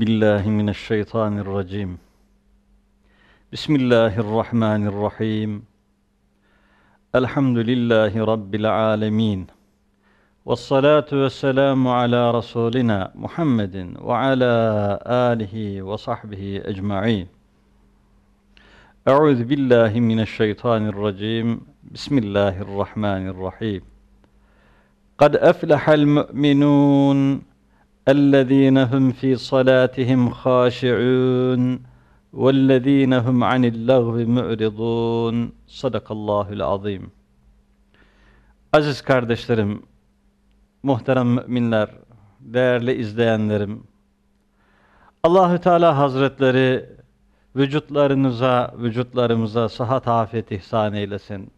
بالله من الشيطان الرجيم بسم الله الرحمن الرحيم الحمد لله رب العالمين والصلاة والسلام على رسولنا محمد وعلى آله وصحبه أجمعين أعوذ بالله من الشيطان الرجيم بسم الله الرحمن الرحيم قد أفلح المؤمنون اَلَّذ۪ينَ هُمْ ف۪ي صَلَاتِهِمْ خَاشِعُونَ وَالَّذ۪ينَ هُمْ عَنِ اللَّغْوِ مُعْرِضُونَ Sadakallahül azim. Aziz kardeşlerim, muhterem müminler, değerli izleyenlerim, Allahü Teala Hazretleri vücutlarınıza, vücutlarımıza sıhhat afiyet ihsan eylesin.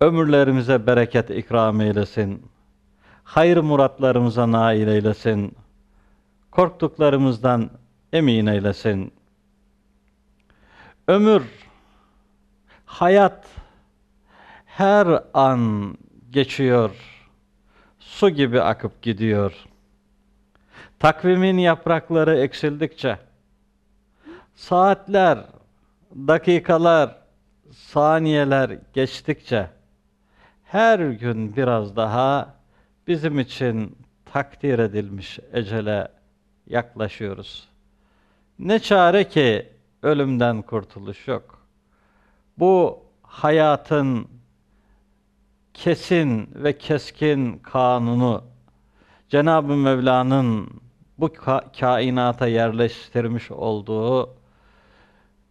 Ömürlerimize bereket ikram eylesin hayır muratlarımıza nail eylesin. Korktuklarımızdan emin eylesin. Ömür, hayat her an geçiyor. Su gibi akıp gidiyor. Takvimin yaprakları eksildikçe saatler, dakikalar, saniyeler geçtikçe her gün biraz daha bizim için takdir edilmiş ecele yaklaşıyoruz. Ne çare ki ölümden kurtuluş yok. Bu hayatın kesin ve keskin kanunu Cenab-ı Mevla'nın bu ka kainata yerleştirmiş olduğu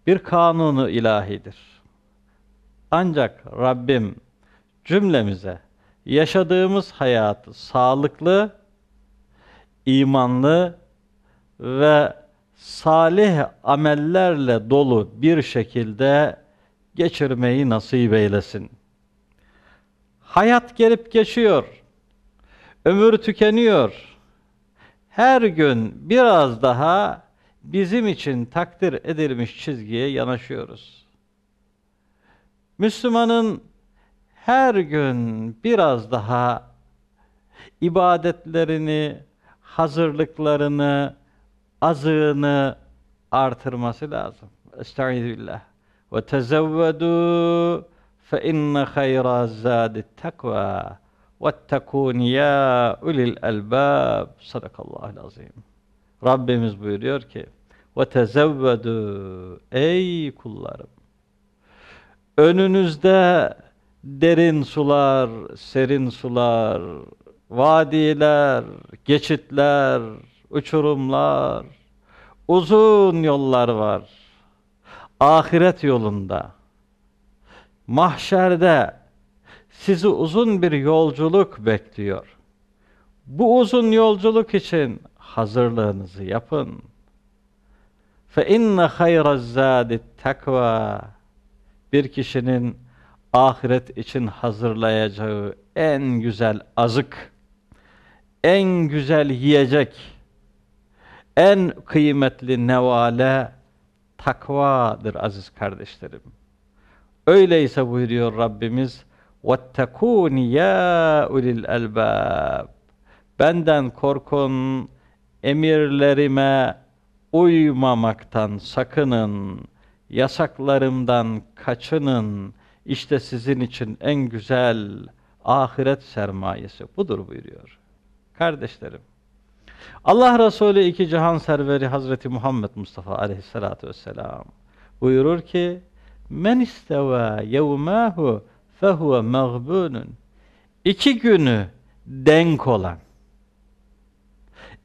bir kanunu ilahidir. Ancak Rabbim cümlemize yaşadığımız hayatı sağlıklı, imanlı ve salih amellerle dolu bir şekilde geçirmeyi nasip eylesin. Hayat gelip geçiyor. Ömür tükeniyor. Her gün biraz daha bizim için takdir edilmiş çizgiye yanaşıyoruz. Müslümanın her gün biraz daha ibadetlerini, hazırlıklarını, azığını artırması lazım. Estağfirullah. Ve tezevvedu fe inne hayra zâdit takva وَاتَّقُونِ يَا اُلِي الْاَلْبَابِ Sadakallahul azim. Rabbimiz buyuruyor ki ve وَتَزَوَّدُوا Ey kullarım! Önünüzde Derin sular, serin sular, vadiler, geçitler, uçurumlar, uzun yollar var. Ahiret yolunda, mahşerde sizi uzun bir yolculuk bekliyor. Bu uzun yolculuk için hazırlığınızı yapın. Fe inne hayra zâdit takva. Bir kişinin ahiret için hazırlayacağı en güzel azık, en güzel yiyecek, en kıymetli nevale takvadır aziz kardeşlerim. Öyleyse buyuruyor Rabbimiz, وَاتَّقُونِ يَا اُلِي الْاَلْبَابِ Benden korkun, emirlerime uymamaktan sakının, yasaklarımdan kaçının.'' İşte sizin için en güzel ahiret sermayesi budur buyuruyor. Kardeşlerim, Allah Resulü iki cihan serveri Hazreti Muhammed Mustafa aleyhissalatu vesselam buyurur ki, Men isteva yevmâhu fehuve mağbûnun İki günü denk olan,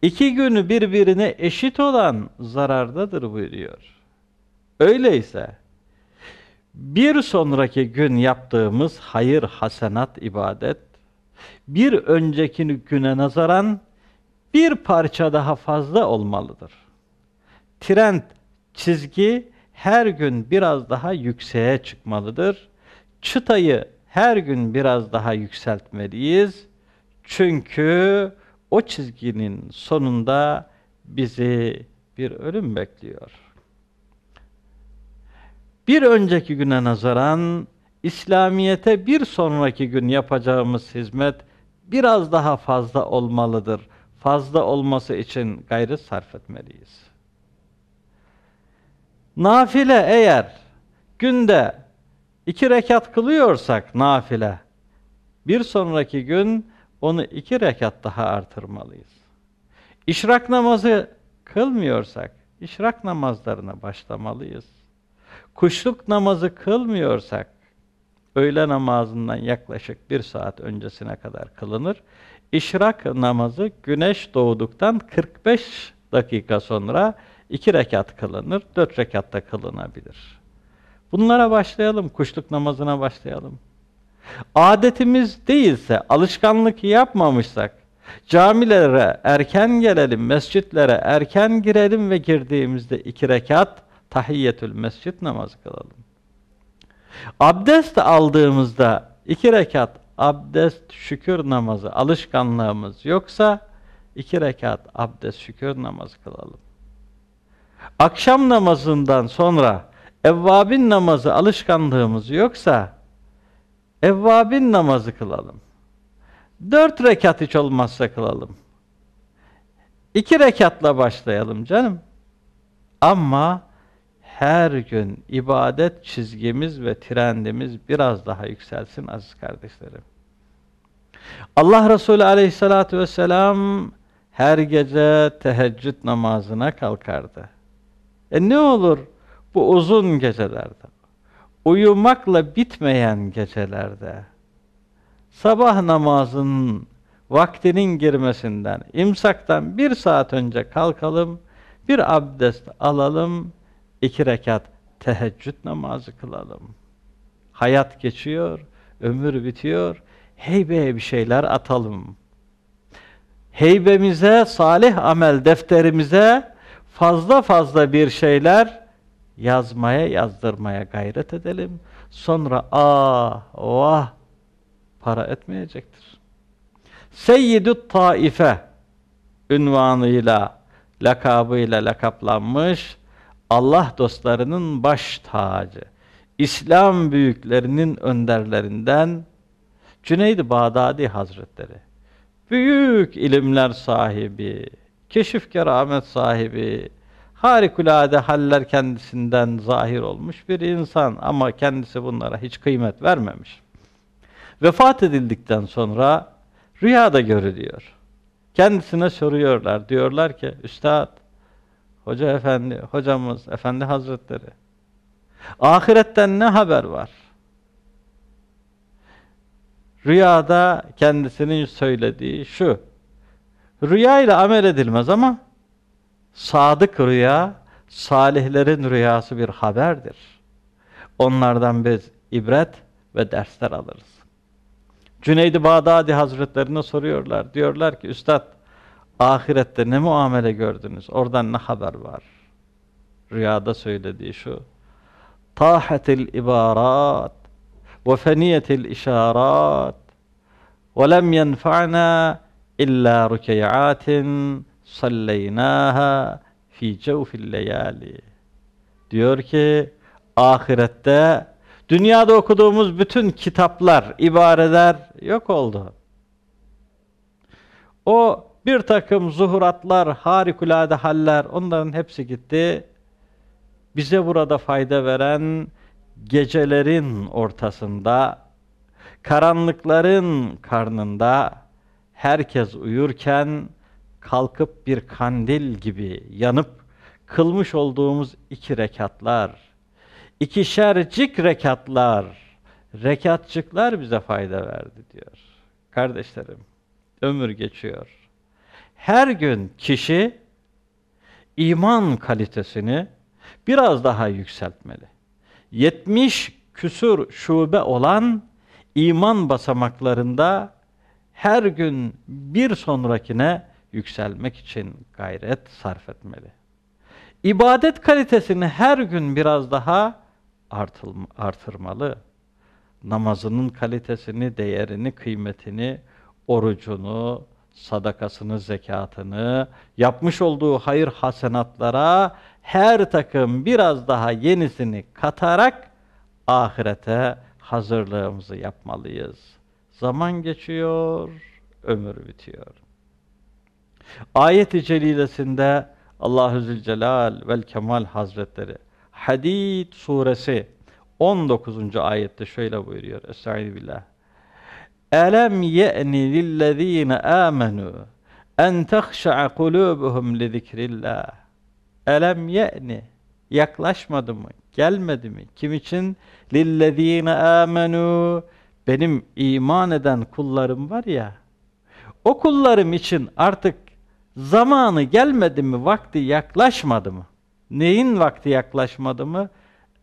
iki günü birbirine eşit olan zarardadır buyuruyor. Öyleyse, bir sonraki gün yaptığımız hayır, hasenat, ibadet, bir önceki güne nazaran bir parça daha fazla olmalıdır. Trend, çizgi her gün biraz daha yükseğe çıkmalıdır. Çıtayı her gün biraz daha yükseltmeliyiz. Çünkü o çizginin sonunda bizi bir ölüm bekliyor bir önceki güne nazaran İslamiyete bir sonraki gün yapacağımız hizmet biraz daha fazla olmalıdır. Fazla olması için gayret sarf etmeliyiz. Nafile eğer günde iki rekat kılıyorsak nafile, bir sonraki gün onu iki rekat daha artırmalıyız. İşrak namazı kılmıyorsak, işrak namazlarına başlamalıyız kuşluk namazı kılmıyorsak, öğle namazından yaklaşık bir saat öncesine kadar kılınır. İşrak namazı güneş doğduktan 45 dakika sonra iki rekat kılınır, dört da kılınabilir. Bunlara başlayalım, kuşluk namazına başlayalım. Adetimiz değilse, alışkanlık yapmamışsak, camilere erken gelelim, mescitlere erken girelim ve girdiğimizde iki rekat tahiyyetül mescid namazı kılalım. Abdest aldığımızda iki rekat abdest şükür namazı alışkanlığımız yoksa iki rekat abdest şükür namazı kılalım. Akşam namazından sonra evvabin namazı alışkanlığımız yoksa evvabin namazı kılalım. Dört rekat hiç olmazsa kılalım. İki rekatla başlayalım canım. Ama her gün ibadet çizgimiz ve trendimiz biraz daha yükselsin aziz kardeşlerim. Allah Resulü aleyhissalatü vesselam her gece teheccüd namazına kalkardı. E ne olur bu uzun gecelerde, uyumakla bitmeyen gecelerde, sabah namazının vaktinin girmesinden, imsaktan bir saat önce kalkalım, bir abdest alalım, iki rekat teheccüd namazı kılalım. Hayat geçiyor, ömür bitiyor, Heybe bir şeyler atalım. Heybemize, salih amel defterimize fazla fazla bir şeyler yazmaya, yazdırmaya gayret edelim. Sonra ah, vah para etmeyecektir. Seyyidü Taife ünvanıyla, lakabıyla lakaplanmış Allah dostlarının baş tacı, İslam büyüklerinin önderlerinden Cüneyd-i Bağdadi Hazretleri. Büyük ilimler sahibi, keşif keramet sahibi, harikulade haller kendisinden zahir olmuş bir insan ama kendisi bunlara hiç kıymet vermemiş. Vefat edildikten sonra rüyada görülüyor. Kendisine soruyorlar, diyorlar ki, Üstad, Hoca efendi, hocamız, efendi hazretleri. Ahiretten ne haber var? Rüyada kendisinin söylediği şu. Rüya ile amel edilmez ama sadık rüya, salihlerin rüyası bir haberdir. Onlardan biz ibret ve dersler alırız. Cüneydi Bağdadi Hazretlerine soruyorlar. Diyorlar ki, Üstad, Ahirette ne muamele gördünüz? Oradan ne haber var? Rüyada söylediği şu. Tahetil ibarat ve feniyetil işarat ve lem yenfa'na illa rukiyatin salleynâha fi cevfil leyali. Diyor ki ahirette dünyada okuduğumuz bütün kitaplar, ibareler yok oldu. O bir takım zuhuratlar, harikulade haller onların hepsi gitti. Bize burada fayda veren gecelerin ortasında, karanlıkların karnında herkes uyurken kalkıp bir kandil gibi yanıp kılmış olduğumuz iki rekatlar, ikişercik rekatlar, rekatçıklar bize fayda verdi diyor. Kardeşlerim, ömür geçiyor her gün kişi iman kalitesini biraz daha yükseltmeli. 70 küsur şube olan iman basamaklarında her gün bir sonrakine yükselmek için gayret sarf etmeli. İbadet kalitesini her gün biraz daha artırmalı. Namazının kalitesini, değerini, kıymetini, orucunu, sadakasını, zekatını, yapmış olduğu hayır hasenatlara her takım biraz daha yenisini katarak ahirete hazırlığımızı yapmalıyız. Zaman geçiyor, ömür bitiyor. Ayet-i Celilesinde Allahu Zülcelal vel Kemal Hazretleri Hadid suresi 19. ayette şöyle buyuruyor. Estaizu billah. Elem ye'ni lillezine amenu en tahşa'a kulubuhum li zikrillah. Elem ye'ni yaklaşmadı mı? Gelmedi mi? Kim için? Lillezine amenu benim iman eden kullarım var ya. O kullarım için artık zamanı gelmedi mi? Vakti yaklaşmadı mı? Neyin vakti yaklaşmadı mı?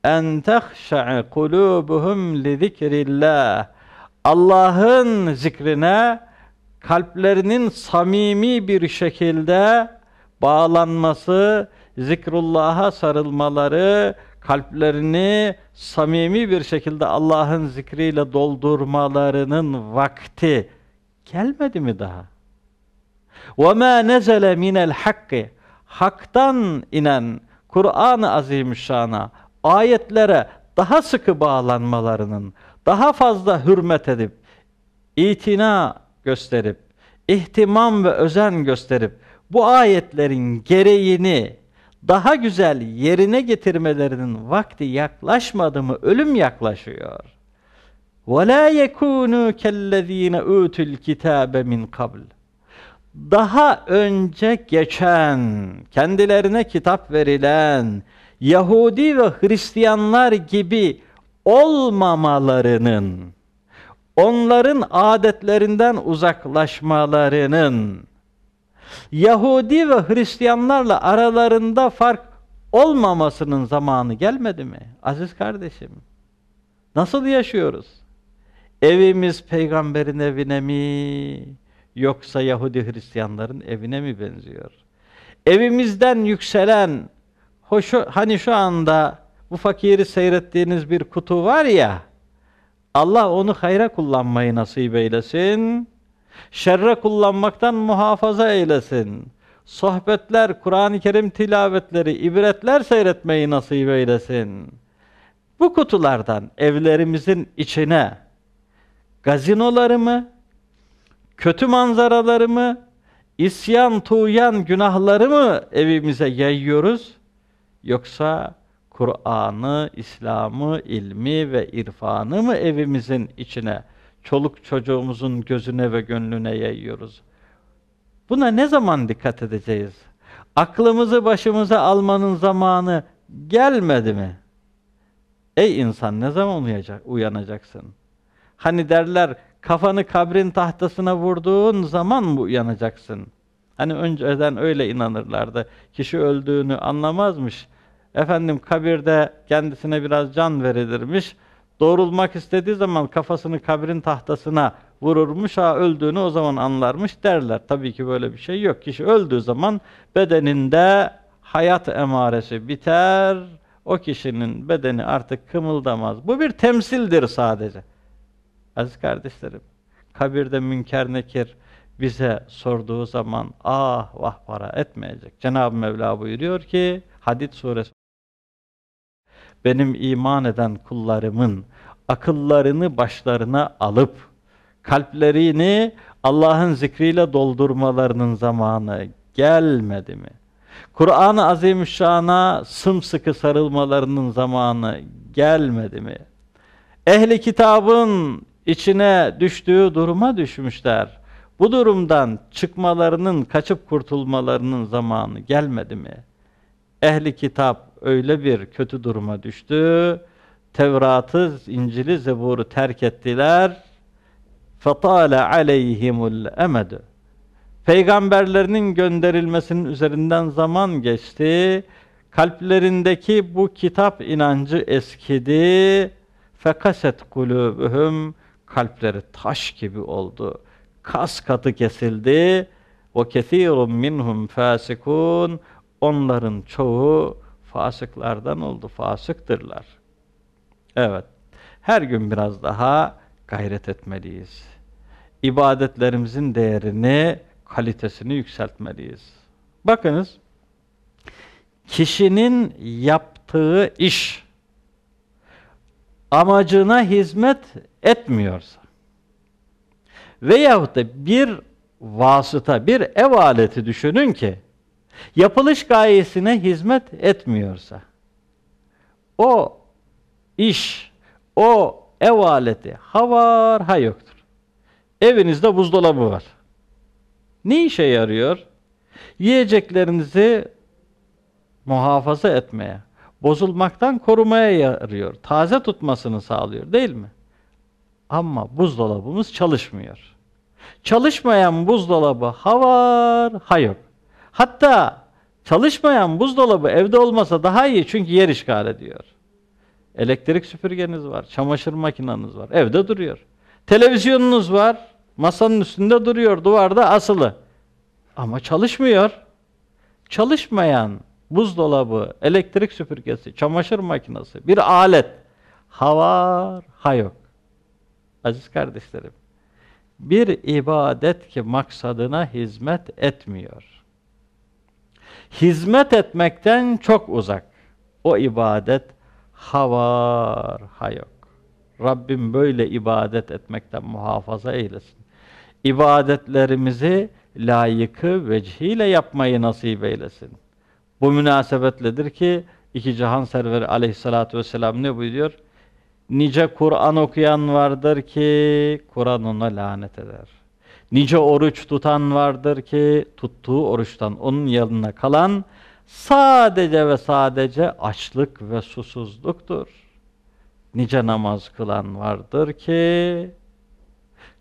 En tahşa'a kulubuhum li zikrillah Allah'ın zikrine kalplerinin samimi bir şekilde bağlanması, zikrullah'a sarılmaları, kalplerini samimi bir şekilde Allah'ın zikriyle doldurmalarının vakti gelmedi mi daha? وَمَا نَزَلَ مِنَ الْحَقِّ Hak'tan inen Kur'an-ı Azimüşşan'a, ayetlere daha sıkı bağlanmalarının, daha fazla hürmet edip, itina gösterip, ihtimam ve özen gösterip, bu ayetlerin gereğini daha güzel yerine getirmelerinin vakti yaklaşmadı mı ölüm yaklaşıyor. وَلَا يَكُونُوا كَالَّذ۪ينَ اُوتُ الْكِتَابَ مِنْ قَبْلِ Daha önce geçen, kendilerine kitap verilen, Yahudi ve Hristiyanlar gibi olmamalarının, onların adetlerinden uzaklaşmalarının, Yahudi ve Hristiyanlarla aralarında fark olmamasının zamanı gelmedi mi? Aziz kardeşim, nasıl yaşıyoruz? Evimiz peygamberin evine mi, yoksa Yahudi Hristiyanların evine mi benziyor? Evimizden yükselen, hoş, hani şu anda bu fakiri seyrettiğiniz bir kutu var ya, Allah onu hayra kullanmayı nasip eylesin, şerre kullanmaktan muhafaza eylesin. Sohbetler, Kur'an-ı Kerim tilavetleri, ibretler seyretmeyi nasip eylesin. Bu kutulardan evlerimizin içine gazinolarımı, kötü manzaralarımı, isyan, tuğyan günahlarımı evimize yayıyoruz? Yoksa Kur'an'ı, İslam'ı, ilmi ve irfanı mı evimizin içine, çoluk çocuğumuzun gözüne ve gönlüne yayıyoruz? Buna ne zaman dikkat edeceğiz? Aklımızı başımıza almanın zamanı gelmedi mi? Ey insan ne zaman uyanacak, uyanacaksın? Hani derler kafanı kabrin tahtasına vurduğun zaman mı uyanacaksın? Hani önceden öyle inanırlardı. Kişi öldüğünü anlamazmış Efendim kabirde kendisine biraz can verilirmiş. Doğrulmak istediği zaman kafasını kabrin tahtasına vururmuş, ha öldüğünü o zaman anlarmış derler. Tabii ki böyle bir şey yok. Kişi öldüğü zaman bedeninde hayat emaresi biter. O kişinin bedeni artık kımıldamaz. Bu bir temsildir sadece. Aziz kardeşlerim, kabirde münker nekir bize sorduğu zaman ah vah para etmeyecek. Cenab-ı Mevla buyuruyor ki Hadid suresi benim iman eden kullarımın akıllarını başlarına alıp kalplerini Allah'ın zikriyle doldurmalarının zamanı gelmedi mi? Kur'an-ı Azimüşşan'a sımsıkı sarılmalarının zamanı gelmedi mi? Ehli kitabın içine düştüğü duruma düşmüşler. Bu durumdan çıkmalarının, kaçıp kurtulmalarının zamanı gelmedi mi? Ehli kitap öyle bir kötü duruma düştü. Tevrat'ı, İncil'i, Zebur'u terk ettiler. فَطَالَ عَلَيْهِمُ الْاَمَدُ Peygamberlerinin gönderilmesinin üzerinden zaman geçti. Kalplerindeki bu kitap inancı eskidi. فَكَسَتْ قُلُوبُهُمْ Kalpleri taş gibi oldu. Kas katı kesildi. وَكَثِيرٌ مِّنْهُمْ فَاسِكُونَ Onların çoğu fasıklardan oldu, fasıktırlar. Evet, her gün biraz daha gayret etmeliyiz. İbadetlerimizin değerini, kalitesini yükseltmeliyiz. Bakınız, kişinin yaptığı iş amacına hizmet etmiyorsa veyahut da bir vasıta, bir ev aleti düşünün ki yapılış gayesine hizmet etmiyorsa, o iş, o ev aleti ha var ha yoktur. Evinizde buzdolabı var. Ne işe yarıyor? Yiyeceklerinizi muhafaza etmeye, bozulmaktan korumaya yarıyor. Taze tutmasını sağlıyor değil mi? Ama buzdolabımız çalışmıyor. Çalışmayan buzdolabı ha var ha yok. Hatta çalışmayan buzdolabı evde olmasa daha iyi çünkü yer işgal ediyor. Elektrik süpürgeniz var, çamaşır makineniz var, evde duruyor. Televizyonunuz var, masanın üstünde duruyor, duvarda asılı. Ama çalışmıyor. Çalışmayan buzdolabı, elektrik süpürgesi, çamaşır makinesi, bir alet. Ha var, ha yok. Aziz kardeşlerim, bir ibadet ki maksadına hizmet etmiyor hizmet etmekten çok uzak. O ibadet havar hayok Rabbim böyle ibadet etmekten muhafaza eylesin. İbadetlerimizi layıkı vecihiyle yapmayı nasip eylesin. Bu münasebetledir ki iki cihan serveri aleyhissalatü vesselam ne buyuruyor? Nice Kur'an okuyan vardır ki Kur'an ona lanet eder. Nice oruç tutan vardır ki tuttuğu oruçtan onun yanına kalan sadece ve sadece açlık ve susuzluktur. Nice namaz kılan vardır ki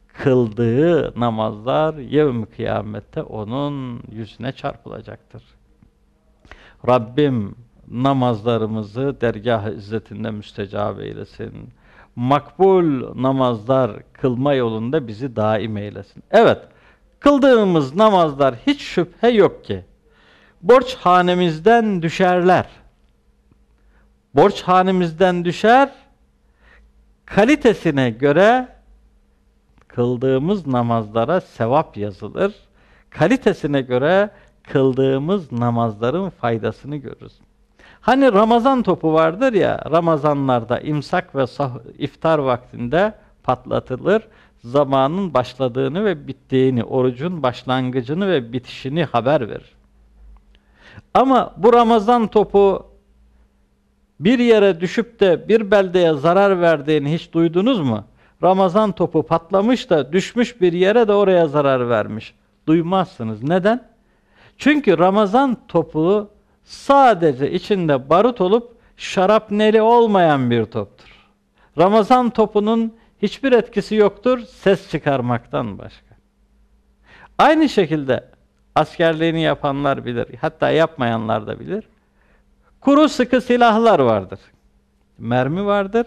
kıldığı namazlar yevm kıyamette onun yüzüne çarpılacaktır. Rabbim namazlarımızı dergah izzetinde müstecab eylesin makbul namazlar kılma yolunda bizi daim eylesin. Evet, kıldığımız namazlar hiç şüphe yok ki borç hanemizden düşerler. Borç hanemizden düşer, kalitesine göre kıldığımız namazlara sevap yazılır. Kalitesine göre kıldığımız namazların faydasını görürüz. Hani Ramazan topu vardır ya, Ramazanlarda imsak ve iftar vaktinde patlatılır. Zamanın başladığını ve bittiğini, orucun başlangıcını ve bitişini haber verir. Ama bu Ramazan topu bir yere düşüp de bir beldeye zarar verdiğini hiç duydunuz mu? Ramazan topu patlamış da düşmüş bir yere de oraya zarar vermiş. Duymazsınız. Neden? Çünkü Ramazan topu Sadece içinde barut olup şarapneli olmayan bir toptur. Ramazan topunun hiçbir etkisi yoktur ses çıkarmaktan başka. Aynı şekilde askerliğini yapanlar bilir, hatta yapmayanlar da bilir. Kuru sıkı silahlar vardır. Mermi vardır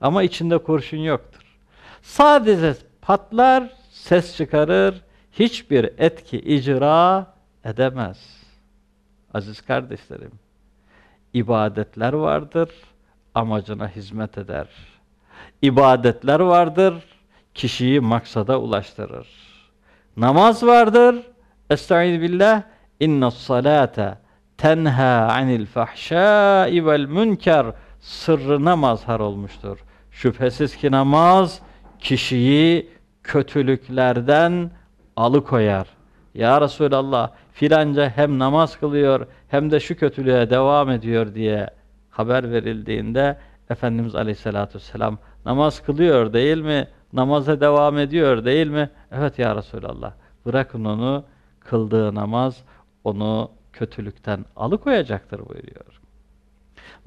ama içinde kurşun yoktur. Sadece patlar, ses çıkarır, hiçbir etki icra edemez. Aziz kardeşlerim, ibadetler vardır, amacına hizmet eder. İbadetler vardır, kişiyi maksada ulaştırır. Namaz vardır, Estaizu billah, inna salate tenha anil fahşai vel münker sırrına mazhar olmuştur. Şüphesiz ki namaz kişiyi kötülüklerden alıkoyar. Ya Resulallah filanca hem namaz kılıyor hem de şu kötülüğe devam ediyor diye haber verildiğinde Efendimiz Aleyhisselatü Vesselam namaz kılıyor değil mi? Namaza devam ediyor değil mi? Evet ya Resulallah bırakın onu kıldığı namaz onu kötülükten alıkoyacaktır buyuruyor.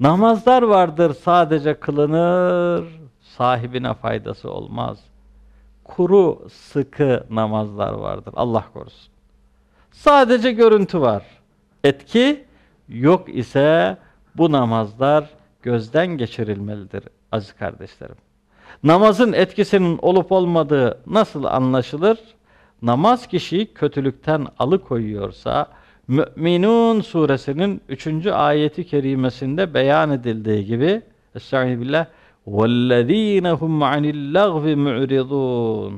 Namazlar vardır sadece kılınır, sahibine faydası olmaz. Kuru sıkı namazlar vardır Allah korusun. Sadece görüntü var. Etki yok ise bu namazlar gözden geçirilmelidir aziz kardeşlerim. Namazın etkisinin olup olmadığı nasıl anlaşılır? Namaz kişiyi kötülükten alıkoyuyorsa, Mü'minun suresinin 3. ayeti kerimesinde beyan edildiği gibi Estaizu billah وَالَّذ۪ينَ هُمْ عَنِ اللَّغْفِ مُعْرِضُونَ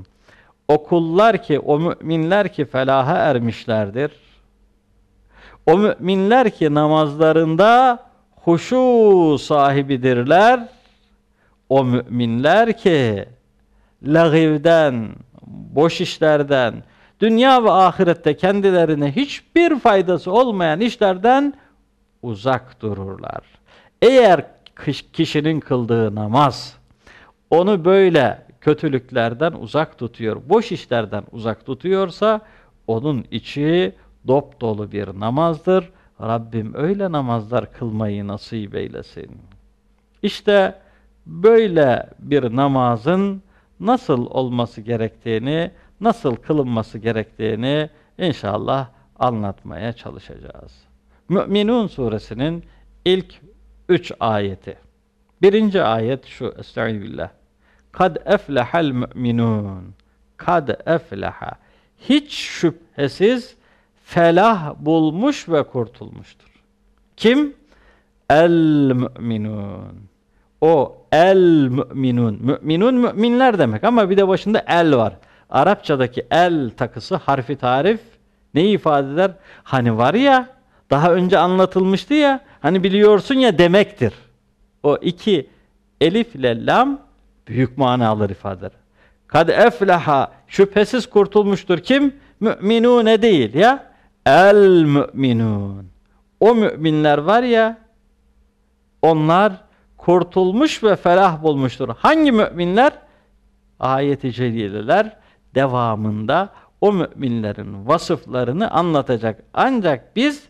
Okullar ki, o müminler ki felaha ermişlerdir. O müminler ki namazlarında huşu sahibidirler. O müminler ki lagivden, boş işlerden, dünya ve ahirette kendilerine hiçbir faydası olmayan işlerden uzak dururlar. Eğer kişinin kıldığı namaz onu böyle kötülüklerden uzak tutuyor, boş işlerden uzak tutuyorsa onun içi dop dolu bir namazdır. Rabbim öyle namazlar kılmayı nasip eylesin. İşte böyle bir namazın nasıl olması gerektiğini, nasıl kılınması gerektiğini inşallah anlatmaya çalışacağız. Mü'minun suresinin ilk üç ayeti. Birinci ayet şu, Estağfirullah. Kad eflehel müminun. Kad efleha. Hiç şüphesiz felah bulmuş ve kurtulmuştur. Kim? El müminun. O el müminun. Müminun müminler demek ama bir de başında el var. Arapçadaki el takısı harfi tarif ne ifade eder? Hani var ya daha önce anlatılmıştı ya hani biliyorsun ya demektir. O iki elif ile lam Büyük manalar ifadeler. Kad eflaha şüphesiz kurtulmuştur kim? Müminune değil ya. El müminun. O müminler var ya onlar kurtulmuş ve ferah bulmuştur. Hangi müminler? Ayet-i celileler devamında o müminlerin vasıflarını anlatacak. Ancak biz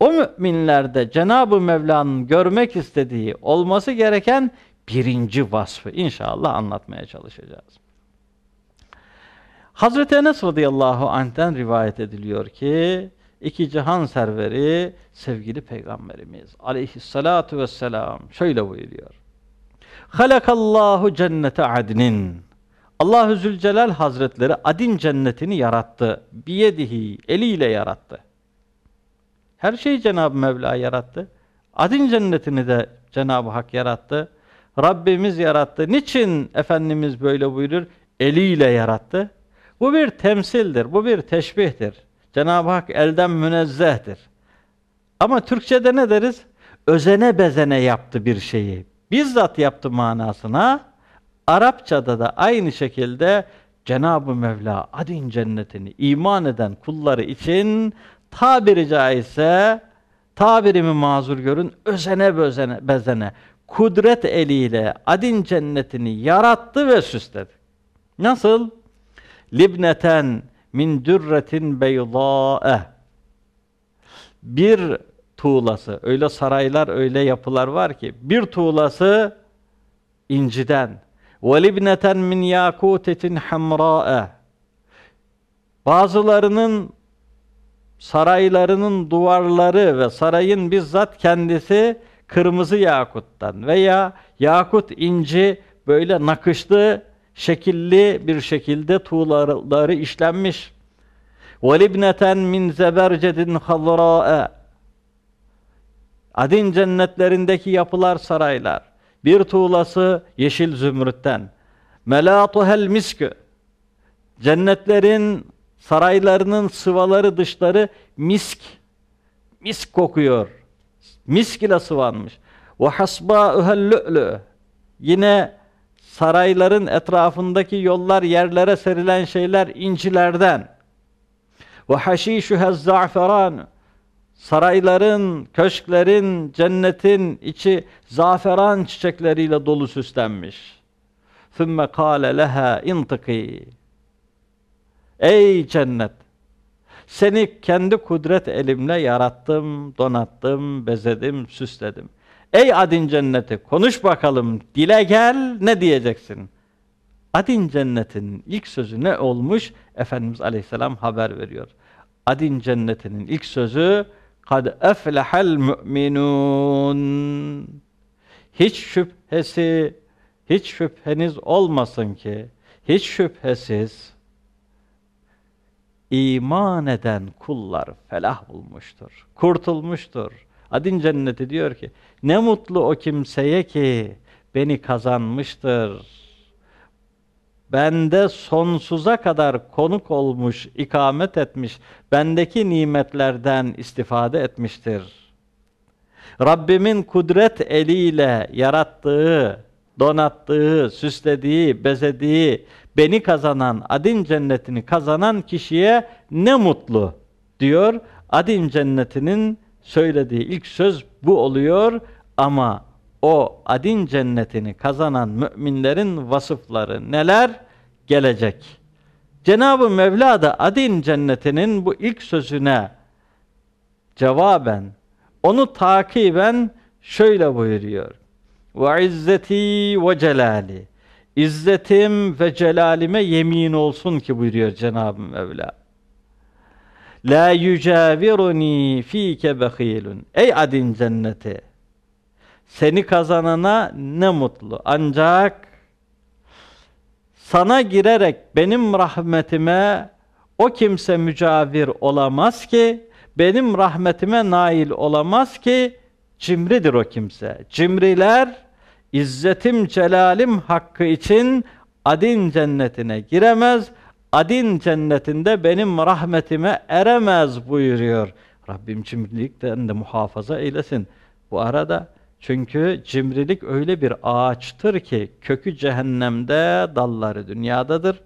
o müminlerde Cenab-ı Mevla'nın görmek istediği, olması gereken birinci vasfı inşallah anlatmaya çalışacağız. Hazreti Enes radıyallahu anh'ten rivayet ediliyor ki iki cihan serveri sevgili peygamberimiz aleyhissalatu vesselam şöyle buyuruyor. Halakallahu cennete adnin. Allahü Zülcelal Hazretleri Adin cennetini yarattı. Biyedihi eliyle yarattı. Her şeyi Cenab-ı Mevla yarattı. Adin cennetini de Cenab-ı Hak yarattı. Rabbimiz yarattı. Niçin Efendimiz böyle buyurur? Eliyle yarattı. Bu bir temsildir, bu bir teşbihtir. Cenab-ı Hak elden münezzehtir. Ama Türkçe'de ne deriz? Özene bezene yaptı bir şeyi. Bizzat yaptı manasına. Arapçada da aynı şekilde Cenab-ı Mevla adin cennetini iman eden kulları için tabiri caizse tabirimi mazur görün özene bezene, bezene kudret eliyle adin cennetini yarattı ve süsledi. Nasıl? Libneten min dürretin beydâ'e Bir tuğlası, öyle saraylar, öyle yapılar var ki, bir tuğlası inciden. وَلِبْنَةً min yakutetin hamra'e Bazılarının saraylarının duvarları ve sarayın bizzat kendisi kırmızı yakuttan veya yakut inci böyle nakışlı şekilli bir şekilde tuğlaları işlenmiş. وَلِبْنَةً مِنْ زَبَرْجَدٍ خَضْرَاءَ Adin cennetlerindeki yapılar saraylar. Bir tuğlası yeşil zümrütten. مَلَاطُهَا miskü Cennetlerin saraylarının sıvaları dışları misk, misk kokuyor misk ile sıvanmış. Ve hasbâühel lü'lü. Yine sarayların etrafındaki yollar yerlere serilen şeyler incilerden. Ve haşîşühez za'feran. Sarayların, köşklerin, cennetin içi zaferan çiçekleriyle dolu süslenmiş. Sümme kâle leha intıkî. Ey cennet! Seni kendi kudret elimle yarattım, donattım, bezedim, süsledim. Ey adin cenneti konuş bakalım, dile gel ne diyeceksin? Adin cennetinin ilk sözü ne olmuş? Efendimiz aleyhisselam haber veriyor. Adin cennetinin ilk sözü kad eflehel müminun. Hiç şüphesi, hiç şüpheniz olmasın ki, hiç şüphesiz iman eden kullar felah bulmuştur, kurtulmuştur. Adin cenneti diyor ki, ne mutlu o kimseye ki beni kazanmıştır. Bende sonsuza kadar konuk olmuş, ikamet etmiş, bendeki nimetlerden istifade etmiştir. Rabbimin kudret eliyle yarattığı, donattığı, süslediği, bezediği, beni kazanan, adin cennetini kazanan kişiye ne mutlu diyor. Adin cennetinin söylediği ilk söz bu oluyor ama o adin cennetini kazanan müminlerin vasıfları neler gelecek? Cenab-ı Mevla da adin cennetinin bu ilk sözüne cevaben, onu takiben şöyle buyuruyor. Ve izzeti ve celali İzzetim ve celalime yemin olsun ki buyuruyor Cenab-ı Mevla. La yücaviruni fike bakilun. Ey adin cenneti. Seni kazanana ne mutlu. Ancak sana girerek benim rahmetime o kimse mücavir olamaz ki, benim rahmetime nail olamaz ki, cimridir o kimse. Cimriler, İzzetim celalim hakkı için adin cennetine giremez. Adin cennetinde benim rahmetime eremez buyuruyor. Rabbim cimrilikten de muhafaza eylesin. Bu arada çünkü cimrilik öyle bir ağaçtır ki kökü cehennemde, dalları dünyadadır.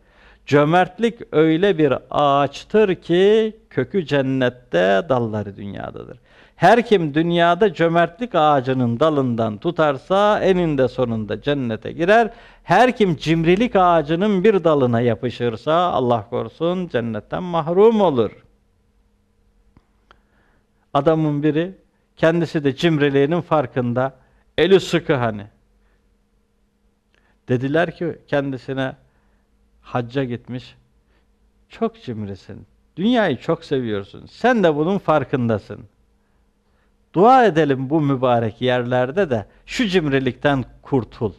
Cömertlik öyle bir ağaçtır ki kökü cennette, dalları dünyadadır. Her kim dünyada cömertlik ağacının dalından tutarsa eninde sonunda cennete girer. Her kim cimrilik ağacının bir dalına yapışırsa Allah korusun cennetten mahrum olur. Adamın biri kendisi de cimriliğinin farkında. Eli sıkı hani. Dediler ki kendisine hacca gitmiş. Çok cimrisin. Dünyayı çok seviyorsun. Sen de bunun farkındasın. Dua edelim bu mübarek yerlerde de şu cimrilikten kurtul.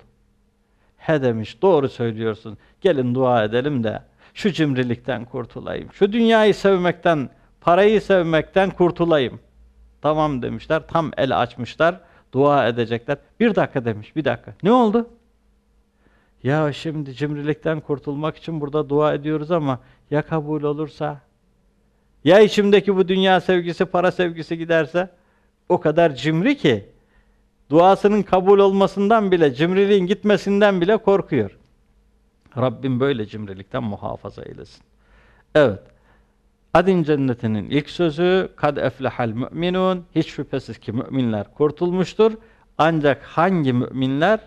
He demiş, doğru söylüyorsun. Gelin dua edelim de şu cimrilikten kurtulayım. Şu dünyayı sevmekten, parayı sevmekten kurtulayım. Tamam demişler, tam el açmışlar, dua edecekler. Bir dakika demiş, bir dakika. Ne oldu? Ya şimdi cimrilikten kurtulmak için burada dua ediyoruz ama ya kabul olursa? Ya içimdeki bu dünya sevgisi, para sevgisi giderse? o kadar cimri ki duasının kabul olmasından bile, cimriliğin gitmesinden bile korkuyor. Rabbim böyle cimrilikten muhafaza eylesin. Evet. Adin cennetinin ilk sözü kad eflehal müminun hiç şüphesiz ki müminler kurtulmuştur. Ancak hangi müminler?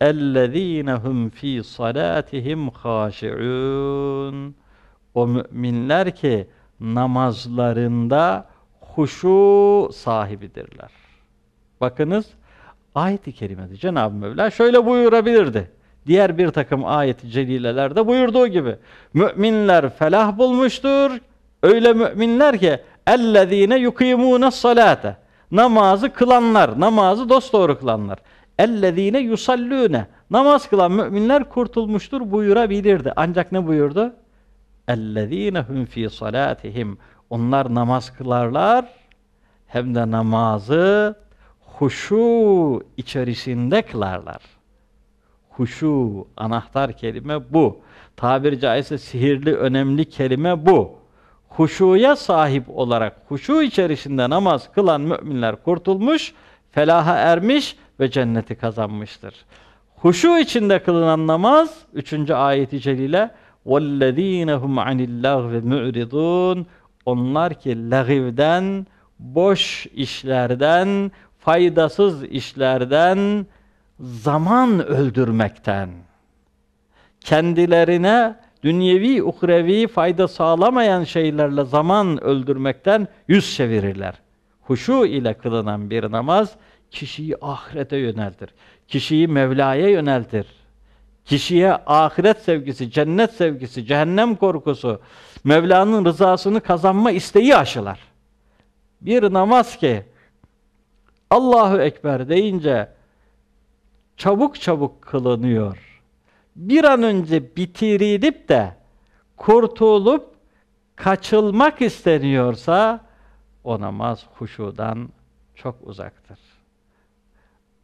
Ellezinehum fi salatihim haşiun. O müminler ki namazlarında huşu sahibidirler. Bakınız ayet-i kerimede Cenab-ı Mevla şöyle buyurabilirdi. Diğer bir takım ayet-i celilelerde buyurduğu gibi müminler felah bulmuştur. Öyle müminler ki ellezine yukimune salate namazı kılanlar, namazı dosdoğru kılanlar. Ellezine yusallune namaz kılan müminler kurtulmuştur buyurabilirdi. Ancak ne buyurdu? اَلَّذ۪ينَ هُمْ ف۪ي صَلَاتِهِمْ onlar namaz kılarlar hem de namazı huşu içerisinde kılarlar. Huşu anahtar kelime bu. Tabiri caizse sihirli önemli kelime bu. Huşuya sahip olarak huşu içerisinde namaz kılan müminler kurtulmuş, felaha ermiş ve cenneti kazanmıştır. Huşu içinde kılınan namaz 3. ayet-i celile وَالَّذ۪ينَ هُمْ عَنِ اللّٰهِ onlar ki lagivden, boş işlerden, faydasız işlerden, zaman öldürmekten, kendilerine dünyevi, uhrevi fayda sağlamayan şeylerle zaman öldürmekten yüz çevirirler. Huşu ile kılınan bir namaz, kişiyi ahirete yöneltir. Kişiyi Mevla'ya yöneltir. Kişiye ahiret sevgisi, cennet sevgisi, cehennem korkusu, Mevla'nın rızasını kazanma isteği aşılar. Bir namaz ki Allahu Ekber deyince çabuk çabuk kılınıyor. Bir an önce bitirilip de kurtulup kaçılmak isteniyorsa o namaz huşudan çok uzaktır.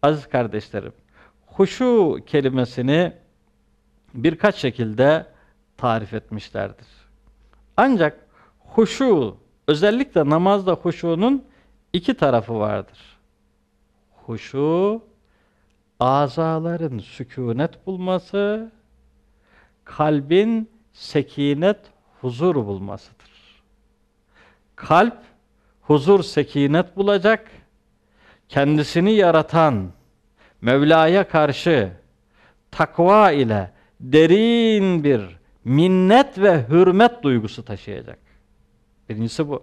Aziz kardeşlerim, huşu kelimesini birkaç şekilde tarif etmişlerdir. Ancak huşu, özellikle namazda huşunun iki tarafı vardır. Huşu, azaların sükunet bulması, kalbin sekinet, huzur bulmasıdır. Kalp, huzur, sekinet bulacak, kendisini yaratan, Mevla'ya karşı takva ile derin bir minnet ve hürmet duygusu taşıyacak. Birincisi bu.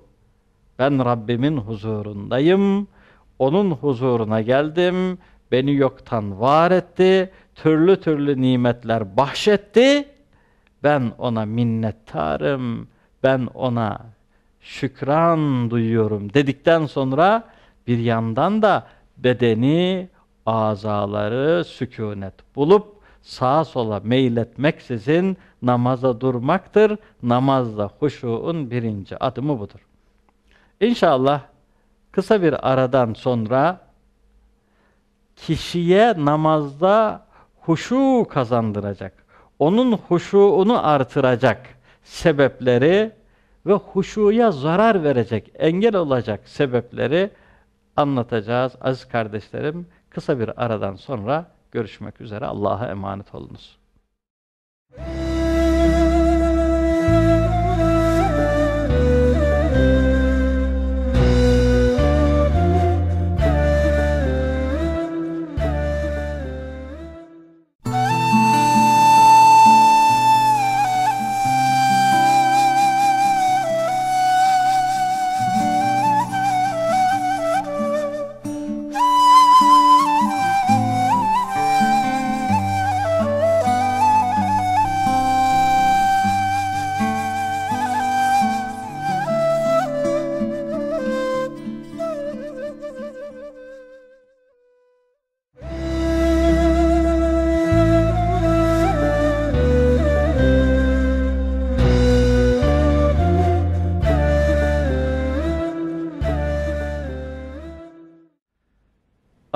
Ben Rabbimin huzurundayım, O'nun huzuruna geldim, beni yoktan var etti, türlü türlü nimetler bahşetti, ben O'na minnettarım, ben O'na şükran duyuyorum dedikten sonra bir yandan da bedeni, azaları sükûnet bulup sağa sola meyletmeksizin namaza durmaktır. Namazda huşuun birinci adımı budur. İnşallah kısa bir aradan sonra kişiye namazda huşu kazandıracak, onun huşuunu artıracak sebepleri ve huşuya zarar verecek, engel olacak sebepleri anlatacağız aziz kardeşlerim. Kısa bir aradan sonra Görüşmek üzere. Allah'a emanet olunuz.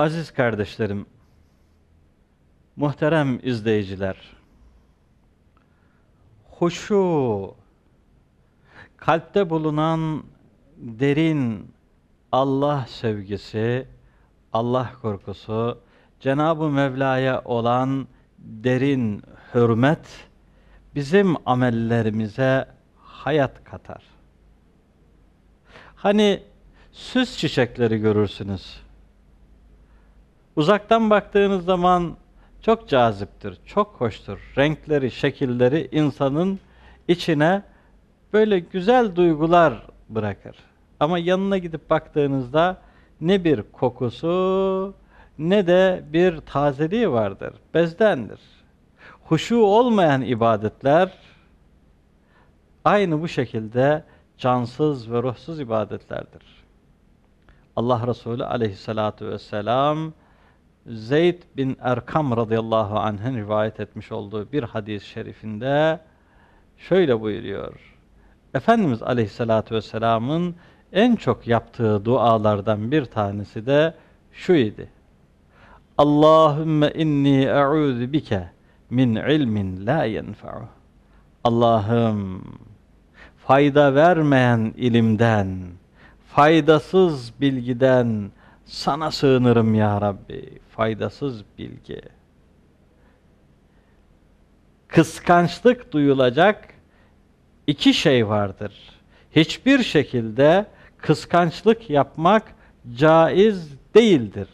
Aziz kardeşlerim, muhterem izleyiciler, huşu, kalpte bulunan derin Allah sevgisi, Allah korkusu, Cenab-ı Mevla'ya olan derin hürmet, bizim amellerimize hayat katar. Hani süs çiçekleri görürsünüz. Uzaktan baktığınız zaman çok caziptir, çok hoştur. Renkleri, şekilleri insanın içine böyle güzel duygular bırakır. Ama yanına gidip baktığınızda ne bir kokusu ne de bir tazeliği vardır. Bezdendir. Huşu olmayan ibadetler aynı bu şekilde cansız ve ruhsuz ibadetlerdir. Allah Resulü aleyhissalatu vesselam Zeyd bin Erkam radıyallahu anh'ın rivayet etmiş olduğu bir hadis-i şerifinde şöyle buyuruyor. Efendimiz aleyhissalatü vesselamın en çok yaptığı dualardan bir tanesi de şu idi. Allahümme inni e'udü bike min ilmin la yenfa'u. Allah'ım fayda vermeyen ilimden, faydasız bilgiden, sana sığınırım ya Rabbi, faydasız bilgi. Kıskançlık duyulacak iki şey vardır. Hiçbir şekilde kıskançlık yapmak caiz değildir.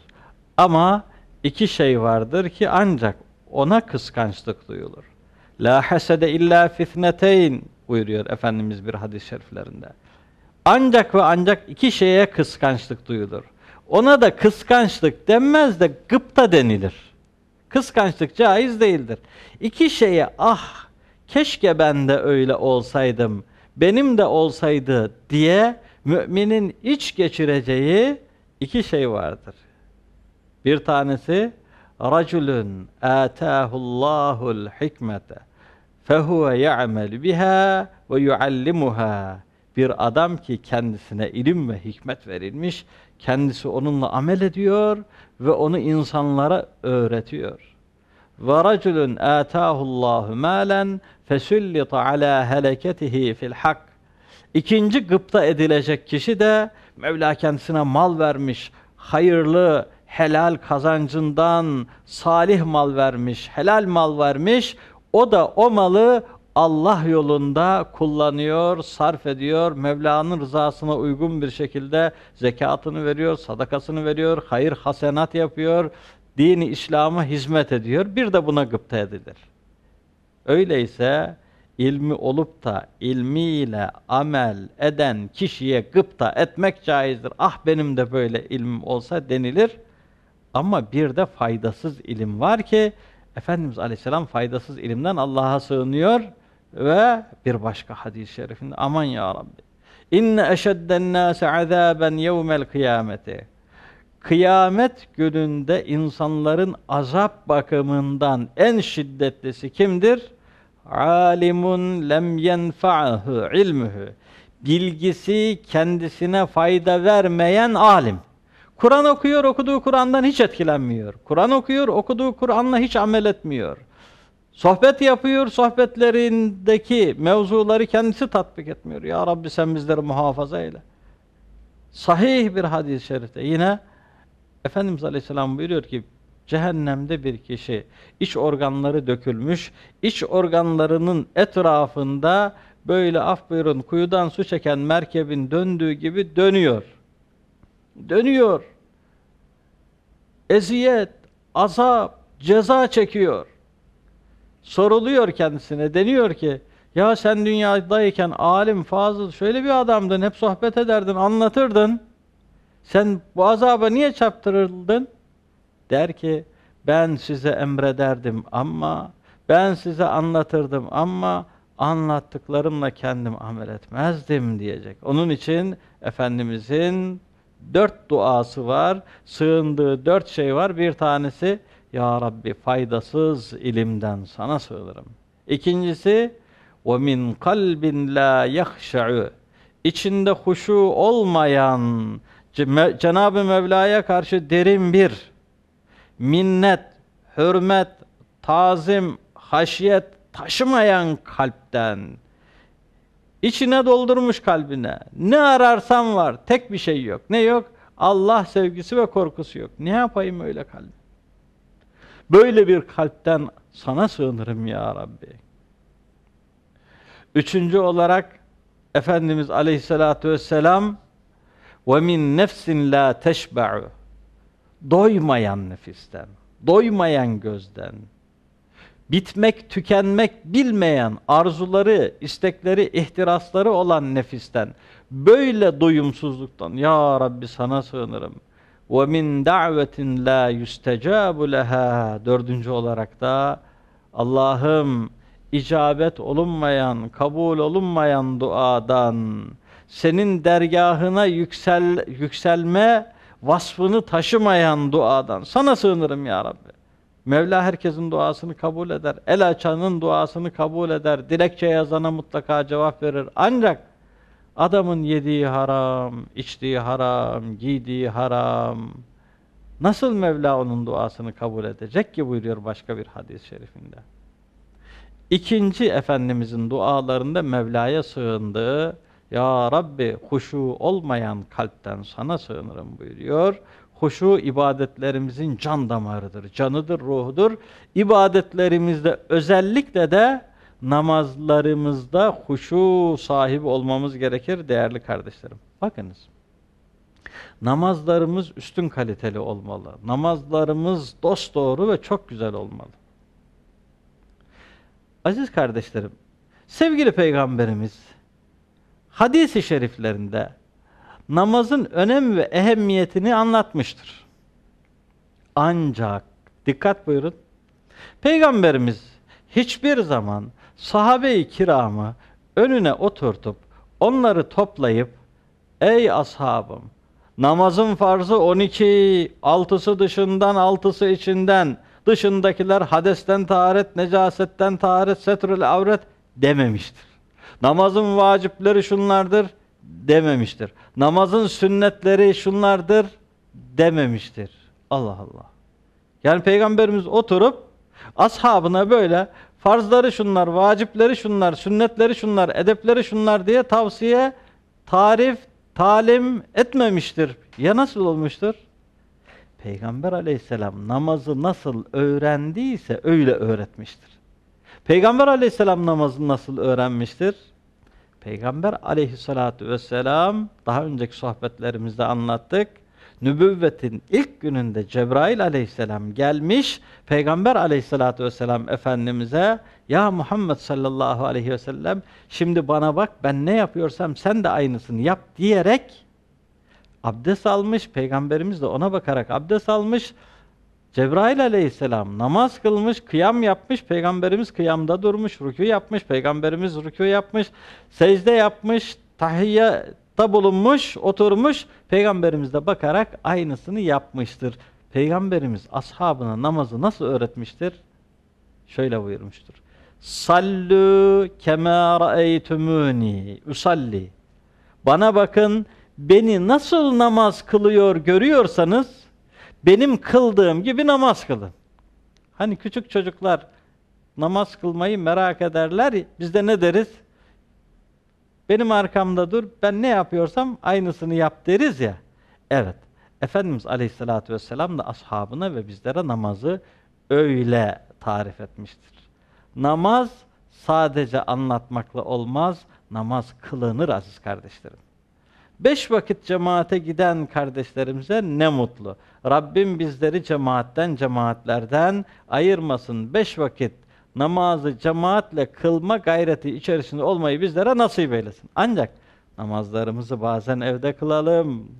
Ama iki şey vardır ki ancak ona kıskançlık duyulur. La hasede illa fitneteyn buyuruyor Efendimiz bir hadis-i şeriflerinde. Ancak ve ancak iki şeye kıskançlık duyulur. Ona da kıskançlık denmez de gıpta denilir. Kıskançlık caiz değildir. İki şeye ah keşke ben de öyle olsaydım, benim de olsaydı diye müminin iç geçireceği iki şey vardır. Bir tanesi racülün âtâhullâhul hikmete fehuve ya'mel biha ve yuallimuha bir adam ki kendisine ilim ve hikmet verilmiş, Kendisi onunla amel ediyor ve onu insanlara öğretiyor. Ve raculun atahullahu malen fesullita ala helaketihi fil hak. İkinci gıpta edilecek kişi de Mevla kendisine mal vermiş, hayırlı, helal kazancından salih mal vermiş, helal mal vermiş. O da o malı Allah yolunda kullanıyor, sarf ediyor, Mevla'nın rızasına uygun bir şekilde zekatını veriyor, sadakasını veriyor, hayır hasenat yapıyor, dini İslam'a hizmet ediyor. Bir de buna gıpta edilir. Öyleyse ilmi olup da ilmiyle amel eden kişiye gıpta etmek caizdir. Ah benim de böyle ilmim olsa denilir. Ama bir de faydasız ilim var ki Efendimiz Aleyhisselam faydasız ilimden Allah'a sığınıyor. Ve bir başka hadis-i şerifinde aman ya Rabbi. İnne eşedden nase azaben yevmel kıyameti. Kıyamet gününde insanların azap bakımından en şiddetlisi kimdir? Alimun lem yenfa'hu ilmühü Bilgisi kendisine fayda vermeyen alim. Kur'an okuyor, okuduğu Kur'an'dan hiç etkilenmiyor. Kur'an okuyor, okuduğu Kur'an'la hiç amel etmiyor. Sohbet yapıyor, sohbetlerindeki mevzuları kendisi tatbik etmiyor. Ya Rabbi sen bizleri muhafaza eyle. Sahih bir hadis-i şerifte yine Efendimiz Aleyhisselam buyuruyor ki cehennemde bir kişi iç organları dökülmüş, iç organlarının etrafında böyle af ah, buyurun kuyudan su çeken merkebin döndüğü gibi dönüyor. Dönüyor. Eziyet, azap, ceza çekiyor soruluyor kendisine. Deniyor ki ya sen dünyadayken alim, fazıl şöyle bir adamdın. Hep sohbet ederdin, anlatırdın. Sen bu azaba niye çaptırıldın? Der ki ben size emrederdim ama ben size anlatırdım ama anlattıklarımla kendim amel etmezdim diyecek. Onun için Efendimizin dört duası var, sığındığı dört şey var. Bir tanesi, Ya Rabbi faydasız ilimden sana sığınırım. İkincisi, وَمِنْ kalbin la يَخْشَعُ İçinde huşu olmayan, Cenab-ı Mevla'ya karşı derin bir minnet, hürmet, tazim, haşiyet taşımayan kalpten, İçine doldurmuş kalbine. Ne ararsam var, tek bir şey yok. Ne yok? Allah sevgisi ve korkusu yok. Ne yapayım öyle kalbi? Böyle bir kalpten sana sığınırım ya Rabbi. Üçüncü olarak Efendimiz Aleyhisselatü Vesselam وَمِنْ نَفْسٍ لَا تَشْبَعُ Doymayan nefisten, doymayan gözden, bitmek, tükenmek bilmeyen arzuları, istekleri, ihtirasları olan nefisten, böyle doyumsuzluktan, Ya Rabbi sana sığınırım. وَمِنْ دَعْوَةٍ لَا يُسْتَجَابُ لَهَا Dördüncü olarak da, Allah'ım icabet olunmayan, kabul olunmayan duadan, senin dergahına yüksel, yükselme vasfını taşımayan duadan, sana sığınırım Ya Rabbi. Mevla herkesin duasını kabul eder. El açanın duasını kabul eder. Dilekçe yazana mutlaka cevap verir. Ancak adamın yediği haram, içtiği haram, giydiği haram. Nasıl Mevla onun duasını kabul edecek ki buyuruyor başka bir hadis-i şerifinde. İkinci Efendimizin dualarında Mevla'ya sığındığı Ya Rabbi huşu olmayan kalpten sana sığınırım buyuruyor. Huşu ibadetlerimizin can damarıdır, canıdır, ruhudur. İbadetlerimizde özellikle de namazlarımızda huşu sahibi olmamız gerekir değerli kardeşlerim. Bakınız. Namazlarımız üstün kaliteli olmalı. Namazlarımız dosdoğru ve çok güzel olmalı. Aziz kardeşlerim, sevgili peygamberimiz hadis-i şeriflerinde namazın önem ve ehemmiyetini anlatmıştır. Ancak dikkat buyurun. Peygamberimiz hiçbir zaman sahabe-i kiramı önüne oturtup onları toplayıp ey ashabım namazın farzı 12 altısı dışından altısı içinden dışındakiler hadesten taharet necasetten taharet setrül avret dememiştir. Namazın vacipleri şunlardır dememiştir. Namazın sünnetleri şunlardır dememiştir. Allah Allah. Yani peygamberimiz oturup ashabına böyle farzları şunlar, vacipleri şunlar, sünnetleri şunlar, edepleri şunlar diye tavsiye, tarif, talim etmemiştir. Ya nasıl olmuştur? Peygamber aleyhisselam namazı nasıl öğrendiyse öyle öğretmiştir. Peygamber aleyhisselam namazı nasıl öğrenmiştir? Peygamber aleyhissalatü vesselam daha önceki sohbetlerimizde anlattık. Nübüvvetin ilk gününde Cebrail aleyhisselam gelmiş. Peygamber aleyhissalatü vesselam Efendimiz'e Ya Muhammed sallallahu aleyhi ve sellem şimdi bana bak ben ne yapıyorsam sen de aynısını yap diyerek abdest almış. Peygamberimiz de ona bakarak abdest almış. Cebrail aleyhisselam namaz kılmış, kıyam yapmış, peygamberimiz kıyamda durmuş, rükû yapmış, peygamberimiz rükû yapmış, secde yapmış, tahiyyatta bulunmuş, oturmuş, peygamberimiz de bakarak aynısını yapmıştır. Peygamberimiz ashabına namazı nasıl öğretmiştir? Şöyle buyurmuştur. Sallu kemâ ra'eytumûni usalli. Bana bakın, beni nasıl namaz kılıyor görüyorsanız, benim kıldığım gibi namaz kılın. Hani küçük çocuklar namaz kılmayı merak ederler. Biz de ne deriz? Benim arkamda dur, ben ne yapıyorsam aynısını yap deriz ya. Evet, Efendimiz Aleyhisselatü Vesselam da ashabına ve bizlere namazı öyle tarif etmiştir. Namaz sadece anlatmakla olmaz, namaz kılınır aziz kardeşlerim. Beş vakit cemaate giden kardeşlerimize ne mutlu. Rabbim bizleri cemaatten, cemaatlerden ayırmasın. Beş vakit namazı cemaatle kılma gayreti içerisinde olmayı bizlere nasip eylesin. Ancak namazlarımızı bazen evde kılalım.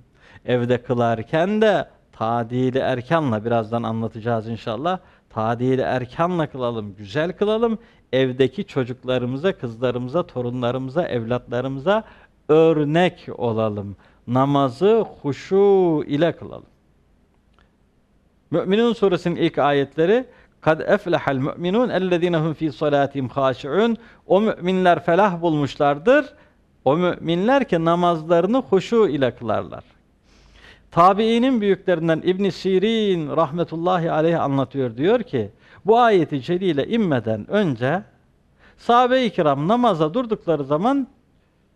Evde kılarken de tadili erkanla birazdan anlatacağız inşallah. Tadili erkanla kılalım, güzel kılalım. Evdeki çocuklarımıza, kızlarımıza, torunlarımıza, evlatlarımıza örnek olalım. Namazı huşu ile kılalım. Mü'minun suresinin ilk ayetleri kad eflehal mü'minun ellezinehum fi salatihim haşi'un o müminler felah bulmuşlardır. O müminler ki namazlarını huşu ile kılarlar. Tabiinin büyüklerinden İbn Sirin rahmetullahi aleyh anlatıyor diyor ki bu ayeti celile inmeden önce sahabe-i kiram namaza durdukları zaman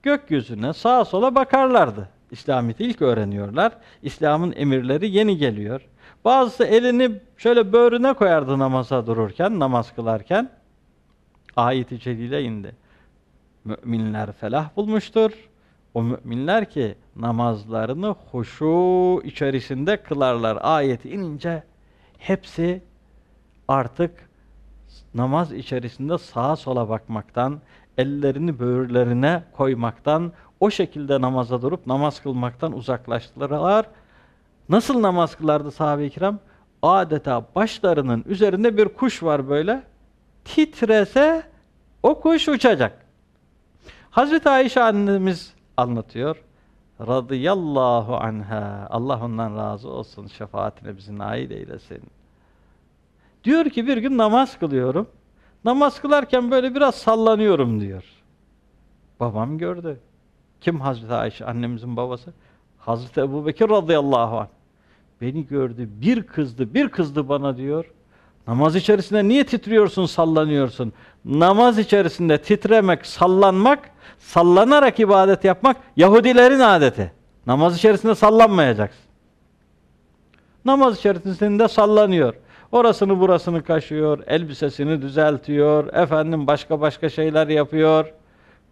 gökyüzüne sağa sola bakarlardı. İslamiyet'i ilk öğreniyorlar. İslam'ın emirleri yeni geliyor. Bazısı elini şöyle böğrüne koyardı namaza dururken, namaz kılarken. Ayet-i Celil'e indi. Müminler felah bulmuştur. O müminler ki namazlarını huşu içerisinde kılarlar. Ayeti inince hepsi artık namaz içerisinde sağa sola bakmaktan, ellerini böğürlerine koymaktan, o şekilde namaza durup namaz kılmaktan uzaklaştılar. Nasıl namaz kılardı sahabe-i kiram? Adeta başlarının üzerinde bir kuş var böyle. Titrese o kuş uçacak. Hazreti Ayşe annemiz anlatıyor. Radıyallahu anha. Allah ondan razı olsun. Şefaatine bizi nail eylesin. Diyor ki bir gün namaz kılıyorum. Namaz kılarken böyle biraz sallanıyorum diyor. Babam gördü. Kim Hazreti Ayşe? Annemizin babası. Hazreti Ebu Bekir radıyallahu anh. Beni gördü, bir kızdı, bir kızdı bana diyor. Namaz içerisinde niye titriyorsun, sallanıyorsun? Namaz içerisinde titremek, sallanmak, sallanarak ibadet yapmak Yahudilerin adeti. Namaz içerisinde sallanmayacaksın. Namaz içerisinde sallanıyor. Orasını burasını kaşıyor, elbisesini düzeltiyor, efendim başka başka şeyler yapıyor.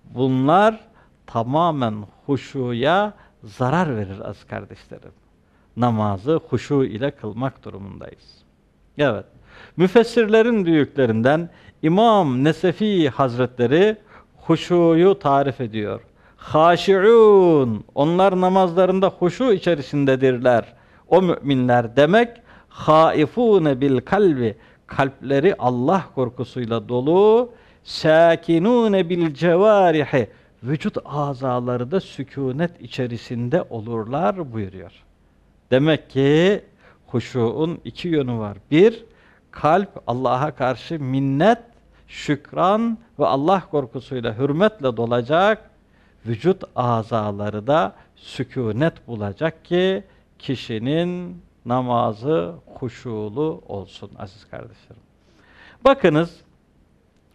Bunlar tamamen huşuya zarar verir az kardeşlerim. Namazı huşu ile kılmak durumundayız. Evet. Müfessirlerin büyüklerinden İmam Nesefi Hazretleri huşuyu tarif ediyor. Haşi'un onlar namazlarında huşu içerisindedirler. O müminler demek haifune bil kalbi kalpleri Allah korkusuyla dolu sakinune bil cevarihi vücut azaları da sükunet içerisinde olurlar buyuruyor. Demek ki huşuun iki yönü var. Bir, kalp Allah'a karşı minnet, şükran ve Allah korkusuyla hürmetle dolacak. Vücut azaları da sükunet bulacak ki kişinin namazı huşulu olsun aziz kardeşlerim. Bakınız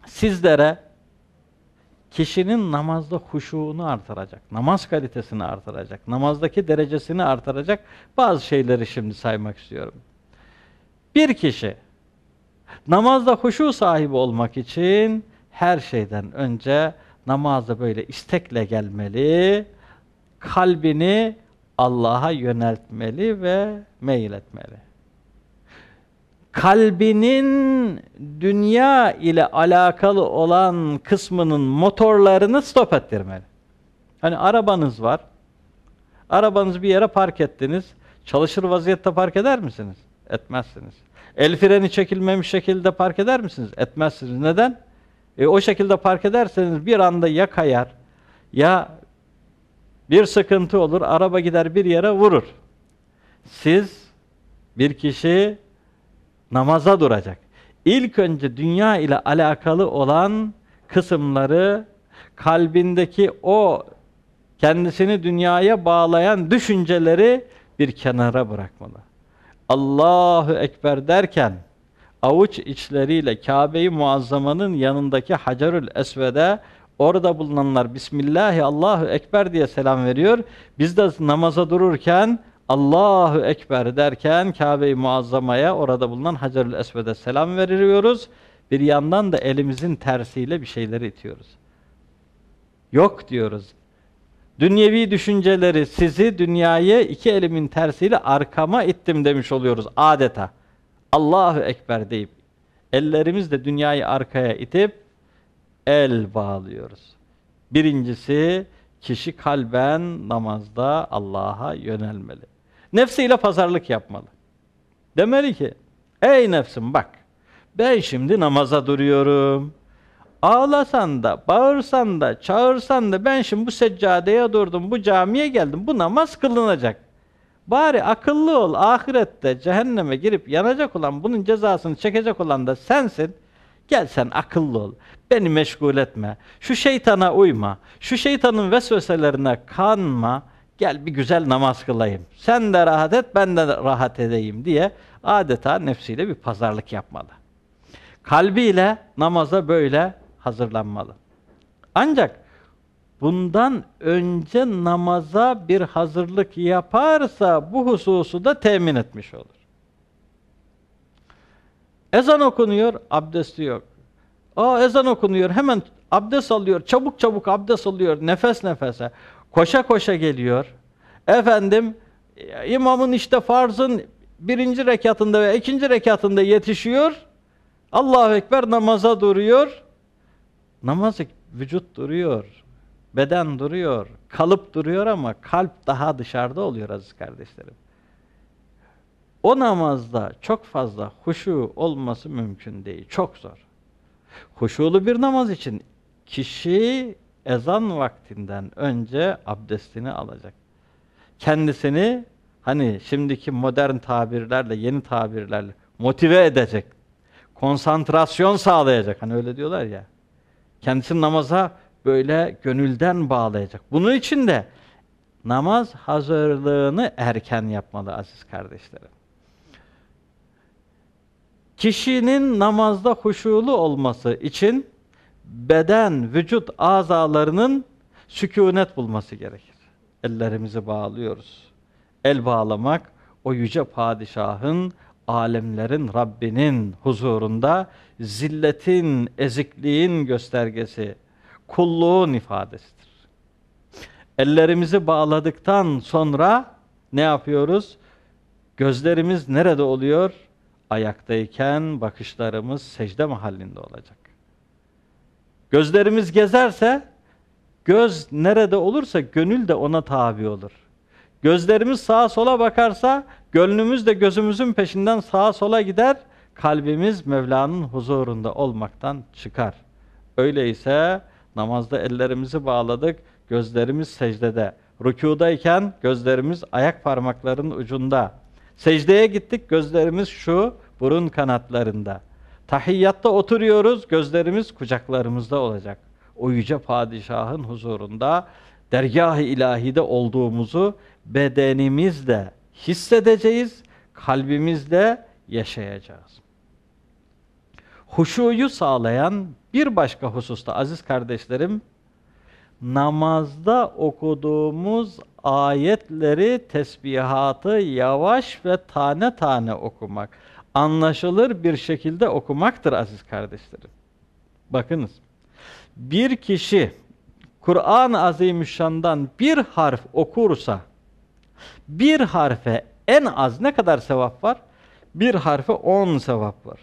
sizlere kişinin namazda huşuğunu artıracak, namaz kalitesini artıracak, namazdaki derecesini artıracak bazı şeyleri şimdi saymak istiyorum. Bir kişi namazda huşu sahibi olmak için her şeyden önce namazda böyle istekle gelmeli, kalbini Allah'a yöneltmeli ve meyletmeli. Kalbinin dünya ile alakalı olan kısmının motorlarını stop ettirmeli. Hani arabanız var, arabanızı bir yere park ettiniz, çalışır vaziyette park eder misiniz? Etmezsiniz. El freni çekilmemiş şekilde park eder misiniz? Etmezsiniz. Neden? E, o şekilde park ederseniz bir anda ya kayar, ya bir sıkıntı olur, araba gider bir yere vurur. Siz, bir kişi namaza duracak. İlk önce dünya ile alakalı olan kısımları, kalbindeki o kendisini dünyaya bağlayan düşünceleri bir kenara bırakmalı. Allahu Ekber derken, avuç içleriyle Kabe-i Muazzama'nın yanındaki Hacerül Esved'e Orada bulunanlar Bismillahi Allahu Ekber diye selam veriyor. Biz de namaza dururken Allahu Ekber derken Kabe-i Muazzama'ya orada bulunan Hacerül Esved'e selam veriyoruz. Bir yandan da elimizin tersiyle bir şeyleri itiyoruz. Yok diyoruz. Dünyevi düşünceleri sizi dünyayı iki elimin tersiyle arkama ittim demiş oluyoruz adeta. Allahu Ekber deyip ellerimizle dünyayı arkaya itip el bağlıyoruz. Birincisi kişi kalben namazda Allah'a yönelmeli. Nefsiyle pazarlık yapmalı. Demeli ki ey nefsim bak ben şimdi namaza duruyorum. Ağlasan da, bağırsan da, çağırsan da ben şimdi bu seccadeye durdum, bu camiye geldim, bu namaz kılınacak. Bari akıllı ol, ahirette cehenneme girip yanacak olan, bunun cezasını çekecek olan da sensin. Gel sen akıllı ol. Beni meşgul etme. Şu şeytana uyma. Şu şeytanın vesveselerine kanma. Gel bir güzel namaz kılayım. Sen de rahat et, ben de rahat edeyim diye adeta nefsiyle bir pazarlık yapmalı. Kalbiyle namaza böyle hazırlanmalı. Ancak bundan önce namaza bir hazırlık yaparsa bu hususu da temin etmiş olur. Ezan okunuyor, abdesti yok. Aa ezan okunuyor. Hemen abdest alıyor. Çabuk çabuk abdest alıyor. Nefes nefese. Koşa koşa geliyor. Efendim imamın işte farzın birinci rekatında ve ikinci rekatında yetişiyor. Allahu Ekber namaza duruyor. Namaz vücut duruyor. Beden duruyor. Kalıp duruyor ama kalp daha dışarıda oluyor aziz kardeşlerim. O namazda çok fazla huşu olması mümkün değil. Çok zor. Huşulu bir namaz için kişi ezan vaktinden önce abdestini alacak. Kendisini hani şimdiki modern tabirlerle, yeni tabirlerle motive edecek. Konsantrasyon sağlayacak. Hani öyle diyorlar ya. Kendisini namaza böyle gönülden bağlayacak. Bunun için de namaz hazırlığını erken yapmalı aziz kardeşlerim. Kişinin namazda huşulu olması için beden, vücut azalarının sükunet bulması gerekir. Ellerimizi bağlıyoruz. El bağlamak o yüce padişahın, alemlerin Rabbinin huzurunda zilletin, ezikliğin göstergesi, kulluğun ifadesidir. Ellerimizi bağladıktan sonra ne yapıyoruz? Gözlerimiz nerede oluyor? ayaktayken bakışlarımız secde mahallinde olacak. Gözlerimiz gezerse, göz nerede olursa gönül de ona tabi olur. Gözlerimiz sağa sola bakarsa, gönlümüz de gözümüzün peşinden sağa sola gider, kalbimiz Mevla'nın huzurunda olmaktan çıkar. Öyleyse namazda ellerimizi bağladık, gözlerimiz secdede. Rükudayken gözlerimiz ayak parmaklarının ucunda. Secdeye gittik, gözlerimiz şu, burun kanatlarında. Tahiyyatta oturuyoruz, gözlerimiz kucaklarımızda olacak. O yüce padişahın huzurunda, dergah-ı ilahide olduğumuzu bedenimizde hissedeceğiz, kalbimizde yaşayacağız. Huşuyu sağlayan bir başka hususta aziz kardeşlerim, namazda okuduğumuz ayetleri, tesbihatı yavaş ve tane tane okumak, anlaşılır bir şekilde okumaktır aziz kardeşlerim. Bakınız, bir kişi Kur'an-ı Azimüşşan'dan bir harf okursa, bir harfe en az ne kadar sevap var? Bir harfe on sevap var.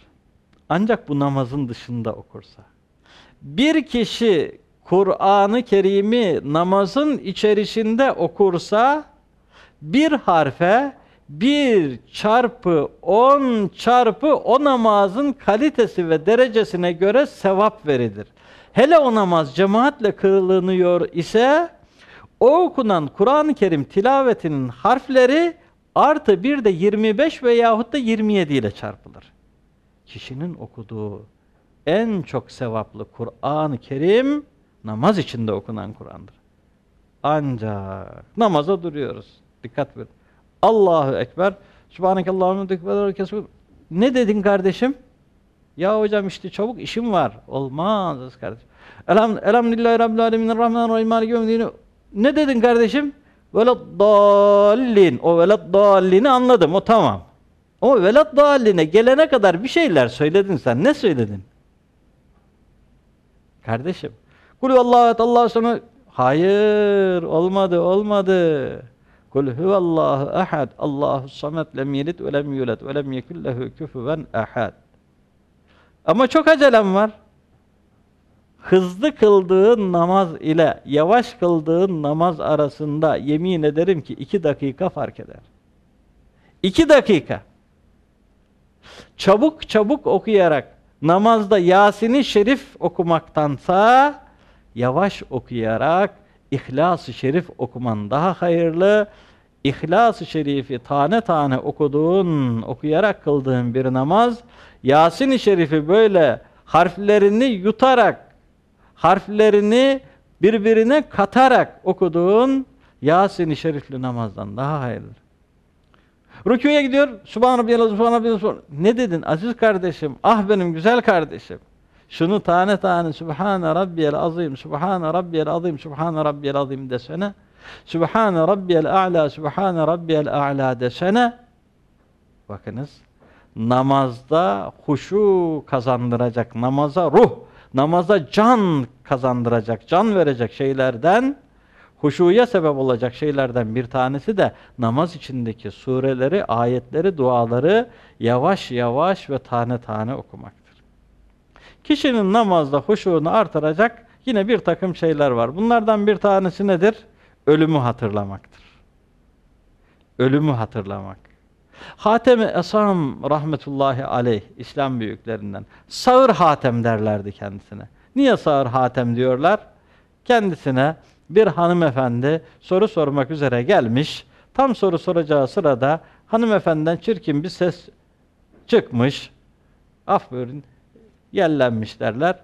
Ancak bu namazın dışında okursa. Bir kişi Kur'an-ı Kerim'i namazın içerisinde okursa bir harfe bir çarpı on çarpı o namazın kalitesi ve derecesine göre sevap verilir. Hele o namaz cemaatle kırılınıyor ise o okunan Kur'an-ı Kerim tilavetinin harfleri artı bir de 25 veyahut da 27 ile çarpılır. Kişinin okuduğu en çok sevaplı Kur'an-ı Kerim Namaz içinde okunan Kur'an'dır. Ancak namaza duruyoruz. Dikkat verin. Allahu Ekber. Subhanekallahümme dikbeler Ne dedin kardeşim? Ya hocam işte çabuk işim var. Olmaz kardeşim. Elham, elhamdülillahi Rabbil Alemin Rahman Rahim Maliki Yevmiddin. Ne dedin kardeşim? Velad dallin. O velad dallini anladım. O tamam. Ama velad dalline gelene kadar bir şeyler söyledin sen. Ne söyledin? Kardeşim Kul Allah et Allah sana hayır olmadı olmadı. Kul huvallahu ehad Allahu samet lem yelid ve lem yulad ve lem yekun lehu kufuven ehad. Ama çok acelem var. Hızlı kıldığın namaz ile yavaş kıldığın namaz arasında yemin ederim ki iki dakika fark eder. İki dakika. Çabuk çabuk okuyarak namazda yasin Şerif okumaktansa yavaş okuyarak İhlas-ı Şerif okuman daha hayırlı. İhlas-ı Şerif'i tane tane okuduğun, okuyarak kıldığın bir namaz, Yasin-i Şerif'i böyle harflerini yutarak, harflerini birbirine katarak okuduğun Yasin-i Şerifli namazdan daha hayırlı. Rüküye gidiyor, Subhan Rabbiyel Azim, Subhan Rabbiyel Ne dedin aziz kardeşim, ah benim güzel kardeşim. Şunu tane tane Sübhane Rabbiyel Azim, Sübhane Rabbiyel Azim, Sübhane Rabbiyel Azim desene. Sübhane Rabbiyel A'la, Sübhane Rabbiyel A'la desene. Bakınız namazda huşu kazandıracak, namaza ruh, namaza can kazandıracak, can verecek şeylerden, huşuya sebep olacak şeylerden bir tanesi de namaz içindeki sureleri, ayetleri, duaları yavaş yavaş ve tane tane okumaktır. Kişinin namazda huşuğunu artıracak yine bir takım şeyler var. Bunlardan bir tanesi nedir? Ölümü hatırlamaktır. Ölümü hatırlamak. Hatem-i Esam rahmetullahi aleyh, İslam büyüklerinden. Sağır Hatem derlerdi kendisine. Niye sağır Hatem diyorlar? Kendisine bir hanımefendi soru sormak üzere gelmiş. Tam soru soracağı sırada hanımefendiden çirkin bir ses çıkmış. Af buyurun derler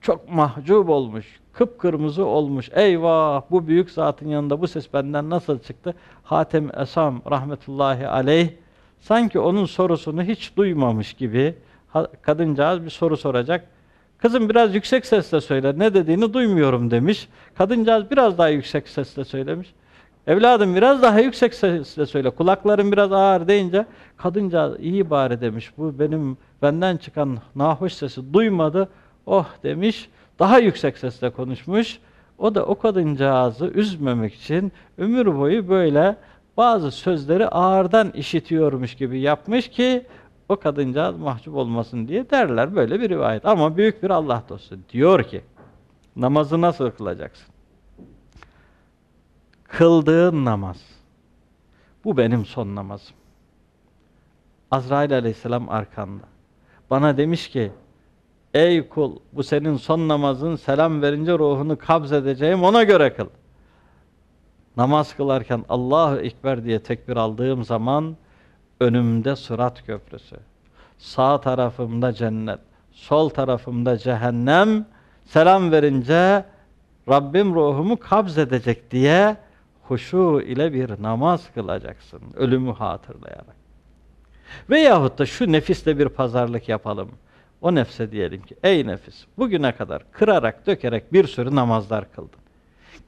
Çok mahcup olmuş, kıpkırmızı olmuş. Eyvah bu büyük zatın yanında bu ses benden nasıl çıktı? Hatem Esam rahmetullahi aleyh sanki onun sorusunu hiç duymamış gibi kadıncağız bir soru soracak. Kızım biraz yüksek sesle söyle ne dediğini duymuyorum demiş. Kadıncağız biraz daha yüksek sesle söylemiş. Evladım biraz daha yüksek sesle söyle. Kulakların biraz ağır deyince kadınca iyi bari demiş. Bu benim benden çıkan nahoş sesi duymadı. Oh demiş. Daha yüksek sesle konuşmuş. O da o kadıncağızı üzmemek için ömür boyu böyle bazı sözleri ağırdan işitiyormuş gibi yapmış ki o kadıncağız mahcup olmasın diye derler böyle bir rivayet. Ama büyük bir Allah dostu diyor ki namazı nasıl kılacaksın? kıldığın namaz. Bu benim son namazım. Azrail aleyhisselam arkanda. Bana demiş ki, ey kul bu senin son namazın selam verince ruhunu kabz edeceğim ona göre kıl. Namaz kılarken Allahu Ekber diye tekbir aldığım zaman önümde surat köprüsü. Sağ tarafımda cennet, sol tarafımda cehennem. Selam verince Rabbim ruhumu kabz edecek diye huşu ile bir namaz kılacaksın. Ölümü hatırlayarak. Veyahut da şu nefisle bir pazarlık yapalım. O nefse diyelim ki, ey nefis bugüne kadar kırarak dökerek bir sürü namazlar kıldın.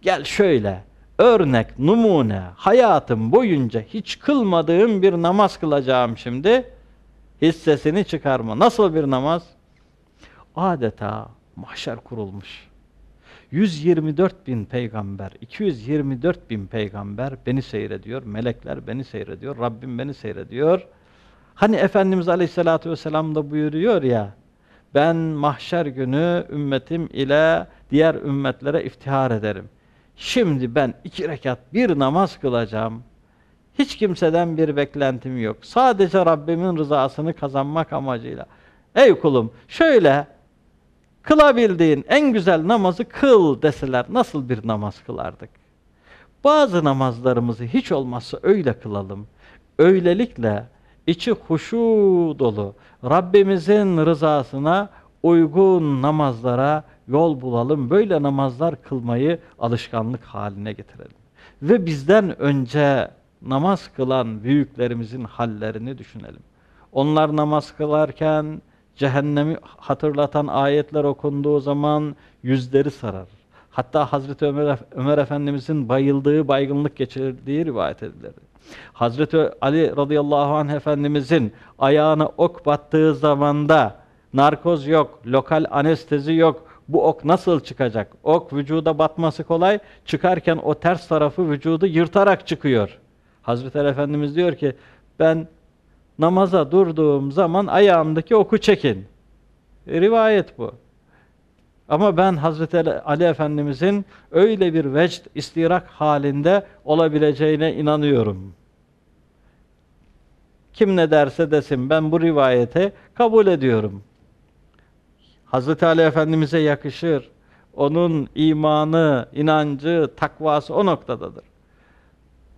Gel şöyle örnek, numune, hayatım boyunca hiç kılmadığım bir namaz kılacağım şimdi. Hissesini çıkarma. Nasıl bir namaz? Adeta mahşer kurulmuş. 124 bin peygamber, 224 bin peygamber beni seyrediyor, melekler beni seyrediyor, Rabbim beni seyrediyor. Hani Efendimiz Aleyhisselatü Vesselam da buyuruyor ya, ben mahşer günü ümmetim ile diğer ümmetlere iftihar ederim. Şimdi ben iki rekat bir namaz kılacağım. Hiç kimseden bir beklentim yok. Sadece Rabbimin rızasını kazanmak amacıyla. Ey kulum şöyle Kılabildiğin en güzel namazı kıl deseler nasıl bir namaz kılardık? Bazı namazlarımızı hiç olmazsa öyle kılalım. Öylelikle içi huşu dolu Rabbimizin rızasına uygun namazlara yol bulalım. Böyle namazlar kılmayı alışkanlık haline getirelim. Ve bizden önce namaz kılan büyüklerimizin hallerini düşünelim. Onlar namaz kılarken cehennemi hatırlatan ayetler okunduğu zaman yüzleri sarar. Hatta Hazreti Ömer, Ömer Efendimizin bayıldığı, baygınlık geçirdiği rivayet edilir. Hazreti Ali radıyallahu anh Efendimizin ayağına ok battığı zamanda narkoz yok, lokal anestezi yok, bu ok nasıl çıkacak? Ok vücuda batması kolay, çıkarken o ters tarafı vücudu yırtarak çıkıyor. Hazreti Ali Efendimiz diyor ki, ben namaza durduğum zaman ayağımdaki oku çekin. E, rivayet bu. Ama ben Hazreti Ali Efendimizin öyle bir vecd, istirak halinde olabileceğine inanıyorum. Kim ne derse desin ben bu rivayete kabul ediyorum. Hazreti Ali Efendimiz'e yakışır. Onun imanı, inancı, takvası o noktadadır.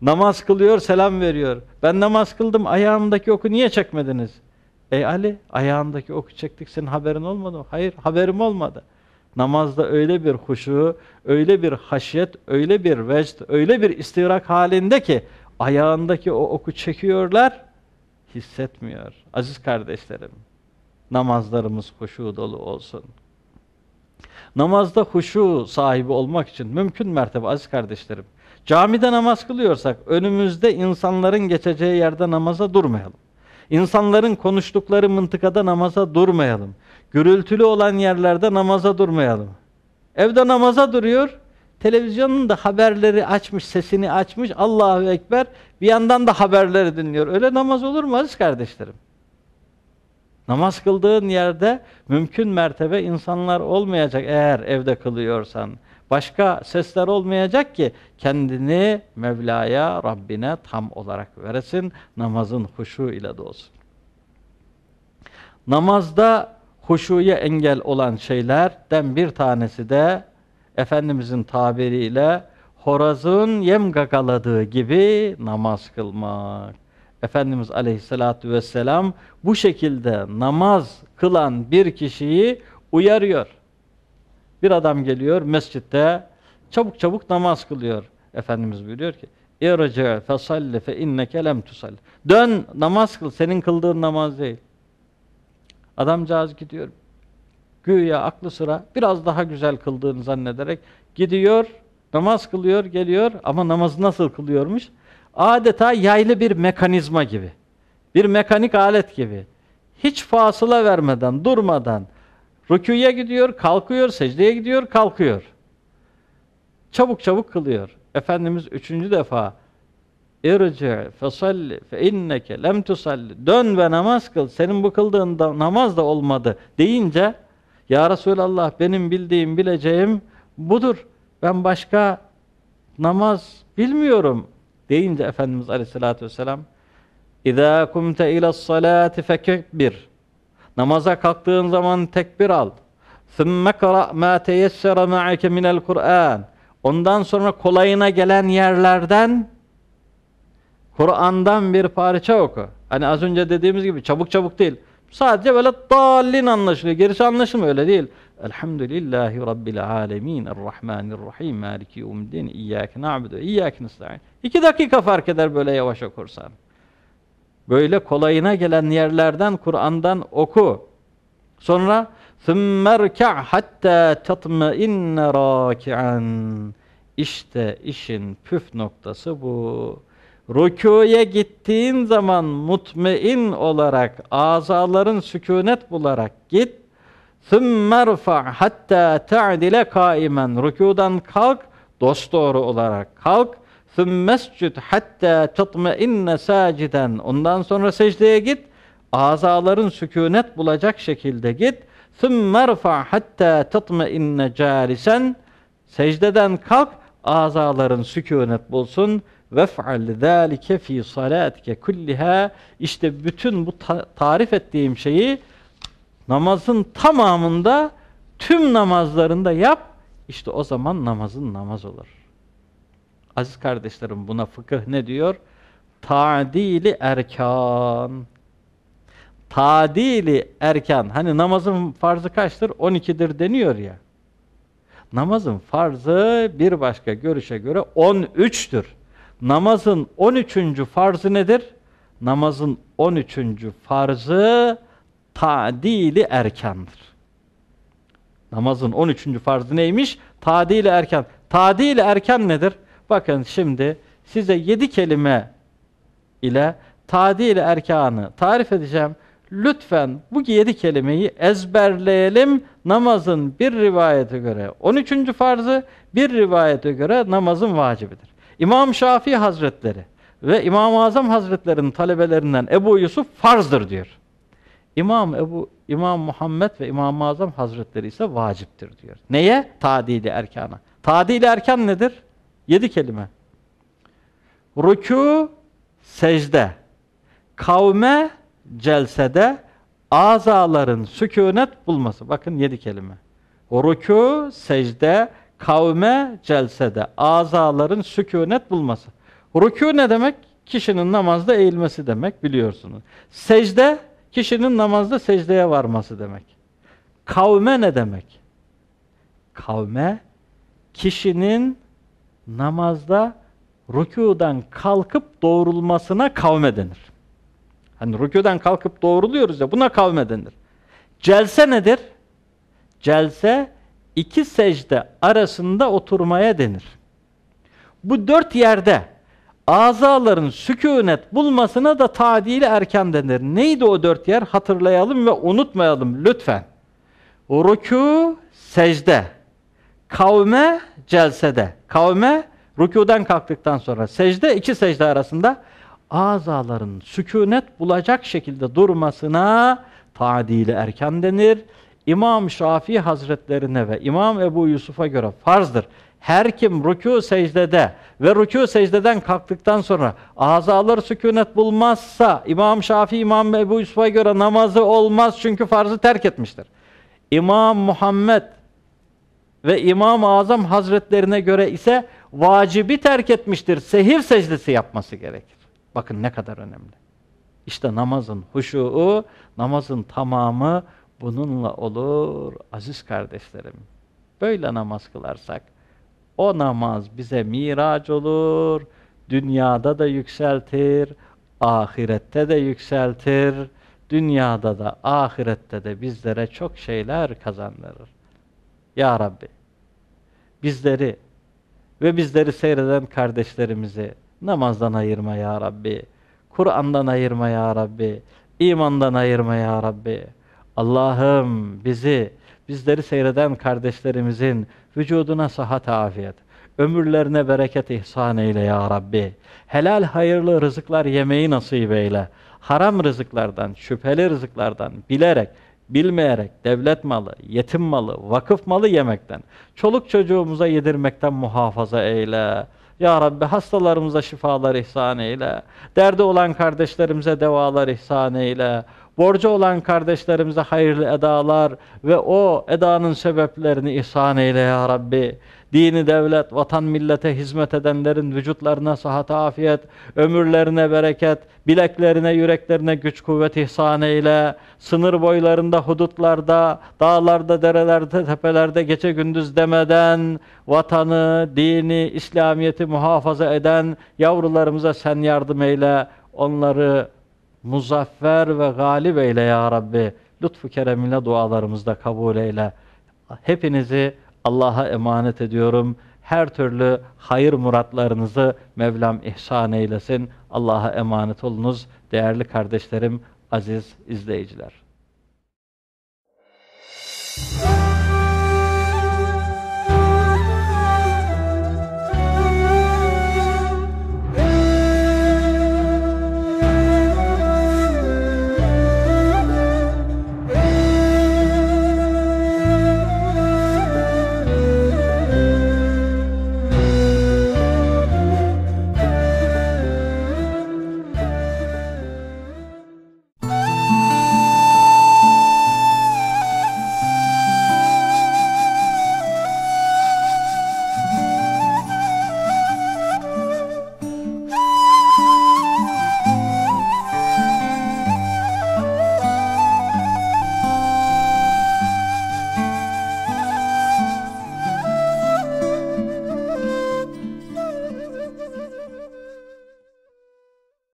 Namaz kılıyor, selam veriyor. Ben namaz kıldım, ayağımdaki oku niye çekmediniz? Ey Ali, ayağındaki oku çektik, senin haberin olmadı mı? Hayır, haberim olmadı. Namazda öyle bir huşu, öyle bir haşyet, öyle bir vecd, öyle bir istirak halinde ki ayağındaki o oku çekiyorlar, hissetmiyor. Aziz kardeşlerim, namazlarımız huşu dolu olsun. Namazda huşu sahibi olmak için mümkün mertebe aziz kardeşlerim, Camide namaz kılıyorsak önümüzde insanların geçeceği yerde namaza durmayalım. İnsanların konuştukları mıntıkada namaza durmayalım. Gürültülü olan yerlerde namaza durmayalım. Evde namaza duruyor, televizyonun da haberleri açmış, sesini açmış, Allahu Ekber, bir yandan da haberleri dinliyor. Öyle namaz olur mu aziz kardeşlerim? Namaz kıldığın yerde mümkün mertebe insanlar olmayacak eğer evde kılıyorsan. Başka sesler olmayacak ki kendini Mevla'ya, Rabbine tam olarak veresin. Namazın huşu ile de olsun. Namazda huşuya engel olan şeylerden bir tanesi de Efendimizin tabiriyle horazın yem gagaladığı gibi namaz kılmak. Efendimiz aleyhissalatü vesselam bu şekilde namaz kılan bir kişiyi uyarıyor. Bir adam geliyor mescitte çabuk çabuk namaz kılıyor. Efendimiz buyuruyor ki اِرْجَعْ فَسَلِّ فَاِنَّكَ لَمْ تُسَلِّ Dön namaz kıl, senin kıldığın namaz değil. Adamcağız gidiyor. Güya aklı sıra biraz daha güzel kıldığını zannederek gidiyor, namaz kılıyor, geliyor ama namazı nasıl kılıyormuş? Adeta yaylı bir mekanizma gibi. Bir mekanik alet gibi. Hiç fasıla vermeden, durmadan, Rüküye gidiyor, kalkıyor, secdeye gidiyor, kalkıyor. Çabuk çabuk kılıyor. Efendimiz üçüncü defa irci fesalli fe inneke lem dön ve namaz kıl senin bu kıldığın da, namaz da olmadı deyince ya Resulallah benim bildiğim bileceğim budur ben başka namaz bilmiyorum deyince Efendimiz Aleyhisselatü Vesselam اِذَا كُمْتَ اِلَى الصَّلَاةِ فَكِبِّرْ Namaza kalktığın zaman tekbir al. ثُمَّ قَرَأْ مَا تَيَسَّرَ مَعَكَ مِنَ الْقُرْآنِ Ondan sonra kolayına gelen yerlerden Kur'an'dan bir parça oku. Hani az önce dediğimiz gibi çabuk çabuk değil. Sadece böyle dallin anlaşılıyor. Gerisi anlaşılmıyor öyle değil. Elhamdülillahi Rabbil alemin. Errahmanirrahim. Maliki umdin. İyyâke na'budu. İyyâke nesta'in. İki dakika fark eder böyle yavaş okursan. Böyle kolayına gelen yerlerden Kur'an'dan oku. Sonra ثُمَّرْكَعْ hatta تَطْمَئِنَّ رَاكِعًا İşte işin püf noktası bu. Rükûye gittiğin zaman mutmain olarak, azaların sükunet bularak git. ثُمَّ رْفَعْ hatta تَعْدِلَ kaimen. Rükudan kalk, dosdoğru olarak kalk. ثُمَّسْجُدْ hatta تَطْمَئِنَّ سَاجِدًا Ondan sonra secdeye git. Azaların sükunet bulacak şekilde git. ثُمَّ رْفَعْ hatta تَطْمَئِنَّ جَالِسًا Secdeden kalk, azaların sükunet bulsun. وَفْعَلْ ذَٰلِكَ ف۪ي صَلَاتِكَ kulliha. İşte bütün bu ta tarif ettiğim şeyi namazın tamamında, tüm namazlarında yap. işte o zaman namazın namaz olur. Aziz kardeşlerim buna fıkıh ne diyor? Tadili erkan. Tadili erkan. Hani namazın farzı kaçtır? 12'dir deniyor ya. Namazın farzı bir başka görüşe göre 13'tür. Namazın 13. farzı nedir? Namazın 13. farzı tadili erkandır. Namazın 13. farzı neymiş? Tadili erken. Tadili erken nedir? Bakın şimdi size yedi kelime ile tadil erkanı tarif edeceğim. Lütfen bu yedi kelimeyi ezberleyelim namazın bir rivayete göre 13. farzı bir rivayete göre namazın vacibidir. İmam Şafii Hazretleri ve İmam-ı Azam Hazretleri'nin talebelerinden Ebu Yusuf farzdır diyor. İmam Ebu İmam Muhammed ve İmam-ı Azam Hazretleri ise vaciptir diyor. Neye? Tadili erkana. Tadili erken nedir? Yedi kelime. Rükû, secde. Kavme, celsede. Azaların sükunet bulması. Bakın yedi kelime. Rükû, secde, kavme, celsede. Azaların sükunet bulması. Rükû ne demek? Kişinin namazda eğilmesi demek biliyorsunuz. Secde, kişinin namazda secdeye varması demek. Kavme ne demek? Kavme, kişinin namazda rükudan kalkıp doğrulmasına kavme denir. Hani rükudan kalkıp doğruluyoruz ya buna kavme denir. Celse nedir? Celse iki secde arasında oturmaya denir. Bu dört yerde azaların sükunet bulmasına da tadil erken denir. Neydi o dört yer? Hatırlayalım ve unutmayalım lütfen. Ruku, secde kavme celsede, kavme rükudan kalktıktan sonra secde iki secde arasında azaların sükunet bulacak şekilde durmasına tadili erken denir. İmam Şafii Hazretlerine ve İmam Ebu Yusuf'a göre farzdır. Her kim rükû secdede ve rükû secdeden kalktıktan sonra azalar sükunet bulmazsa İmam Şafii İmam Ebu Yusuf'a göre namazı olmaz çünkü farzı terk etmiştir. İmam Muhammed ve İmam-ı Azam Hazretlerine göre ise vacibi terk etmiştir. Sehir secdesi yapması gerekir. Bakın ne kadar önemli. İşte namazın huşuğu, namazın tamamı bununla olur aziz kardeşlerim. Böyle namaz kılarsak o namaz bize miraç olur, dünyada da yükseltir, ahirette de yükseltir, dünyada da ahirette de bizlere çok şeyler kazandırır. Ya Rabbi bizleri ve bizleri seyreden kardeşlerimizi namazdan ayırma ya Rabbi. Kur'an'dan ayırma ya Rabbi. İmandan ayırma ya Rabbi. Allah'ım bizi, bizleri seyreden kardeşlerimizin vücuduna sahat afiyet, ömürlerine bereket ihsan eyle ya Rabbi. Helal hayırlı rızıklar yemeği nasip eyle. Haram rızıklardan, şüpheli rızıklardan bilerek bilmeyerek devlet malı, yetim malı, vakıf malı yemekten, çoluk çocuğumuza yedirmekten muhafaza eyle. Ya Rabbi hastalarımıza şifalar ihsan eyle. Derdi olan kardeşlerimize devalar ihsan eyle. Borcu olan kardeşlerimize hayırlı edalar ve o edanın sebeplerini ihsan eyle ya Rabbi dini devlet, vatan millete hizmet edenlerin vücutlarına sıhhat afiyet, ömürlerine bereket, bileklerine, yüreklerine güç kuvvet ihsan eyle. Sınır boylarında, hudutlarda, dağlarda, derelerde, tepelerde gece gündüz demeden vatanı, dini, İslamiyeti muhafaza eden yavrularımıza sen yardım eyle. Onları muzaffer ve galip eyle ya Rabbi. Lütfu keremine dualarımızda kabul eyle. Hepinizi Allah'a emanet ediyorum. Her türlü hayır muratlarınızı Mevlam ihsan eylesin. Allah'a emanet olunuz değerli kardeşlerim, aziz izleyiciler.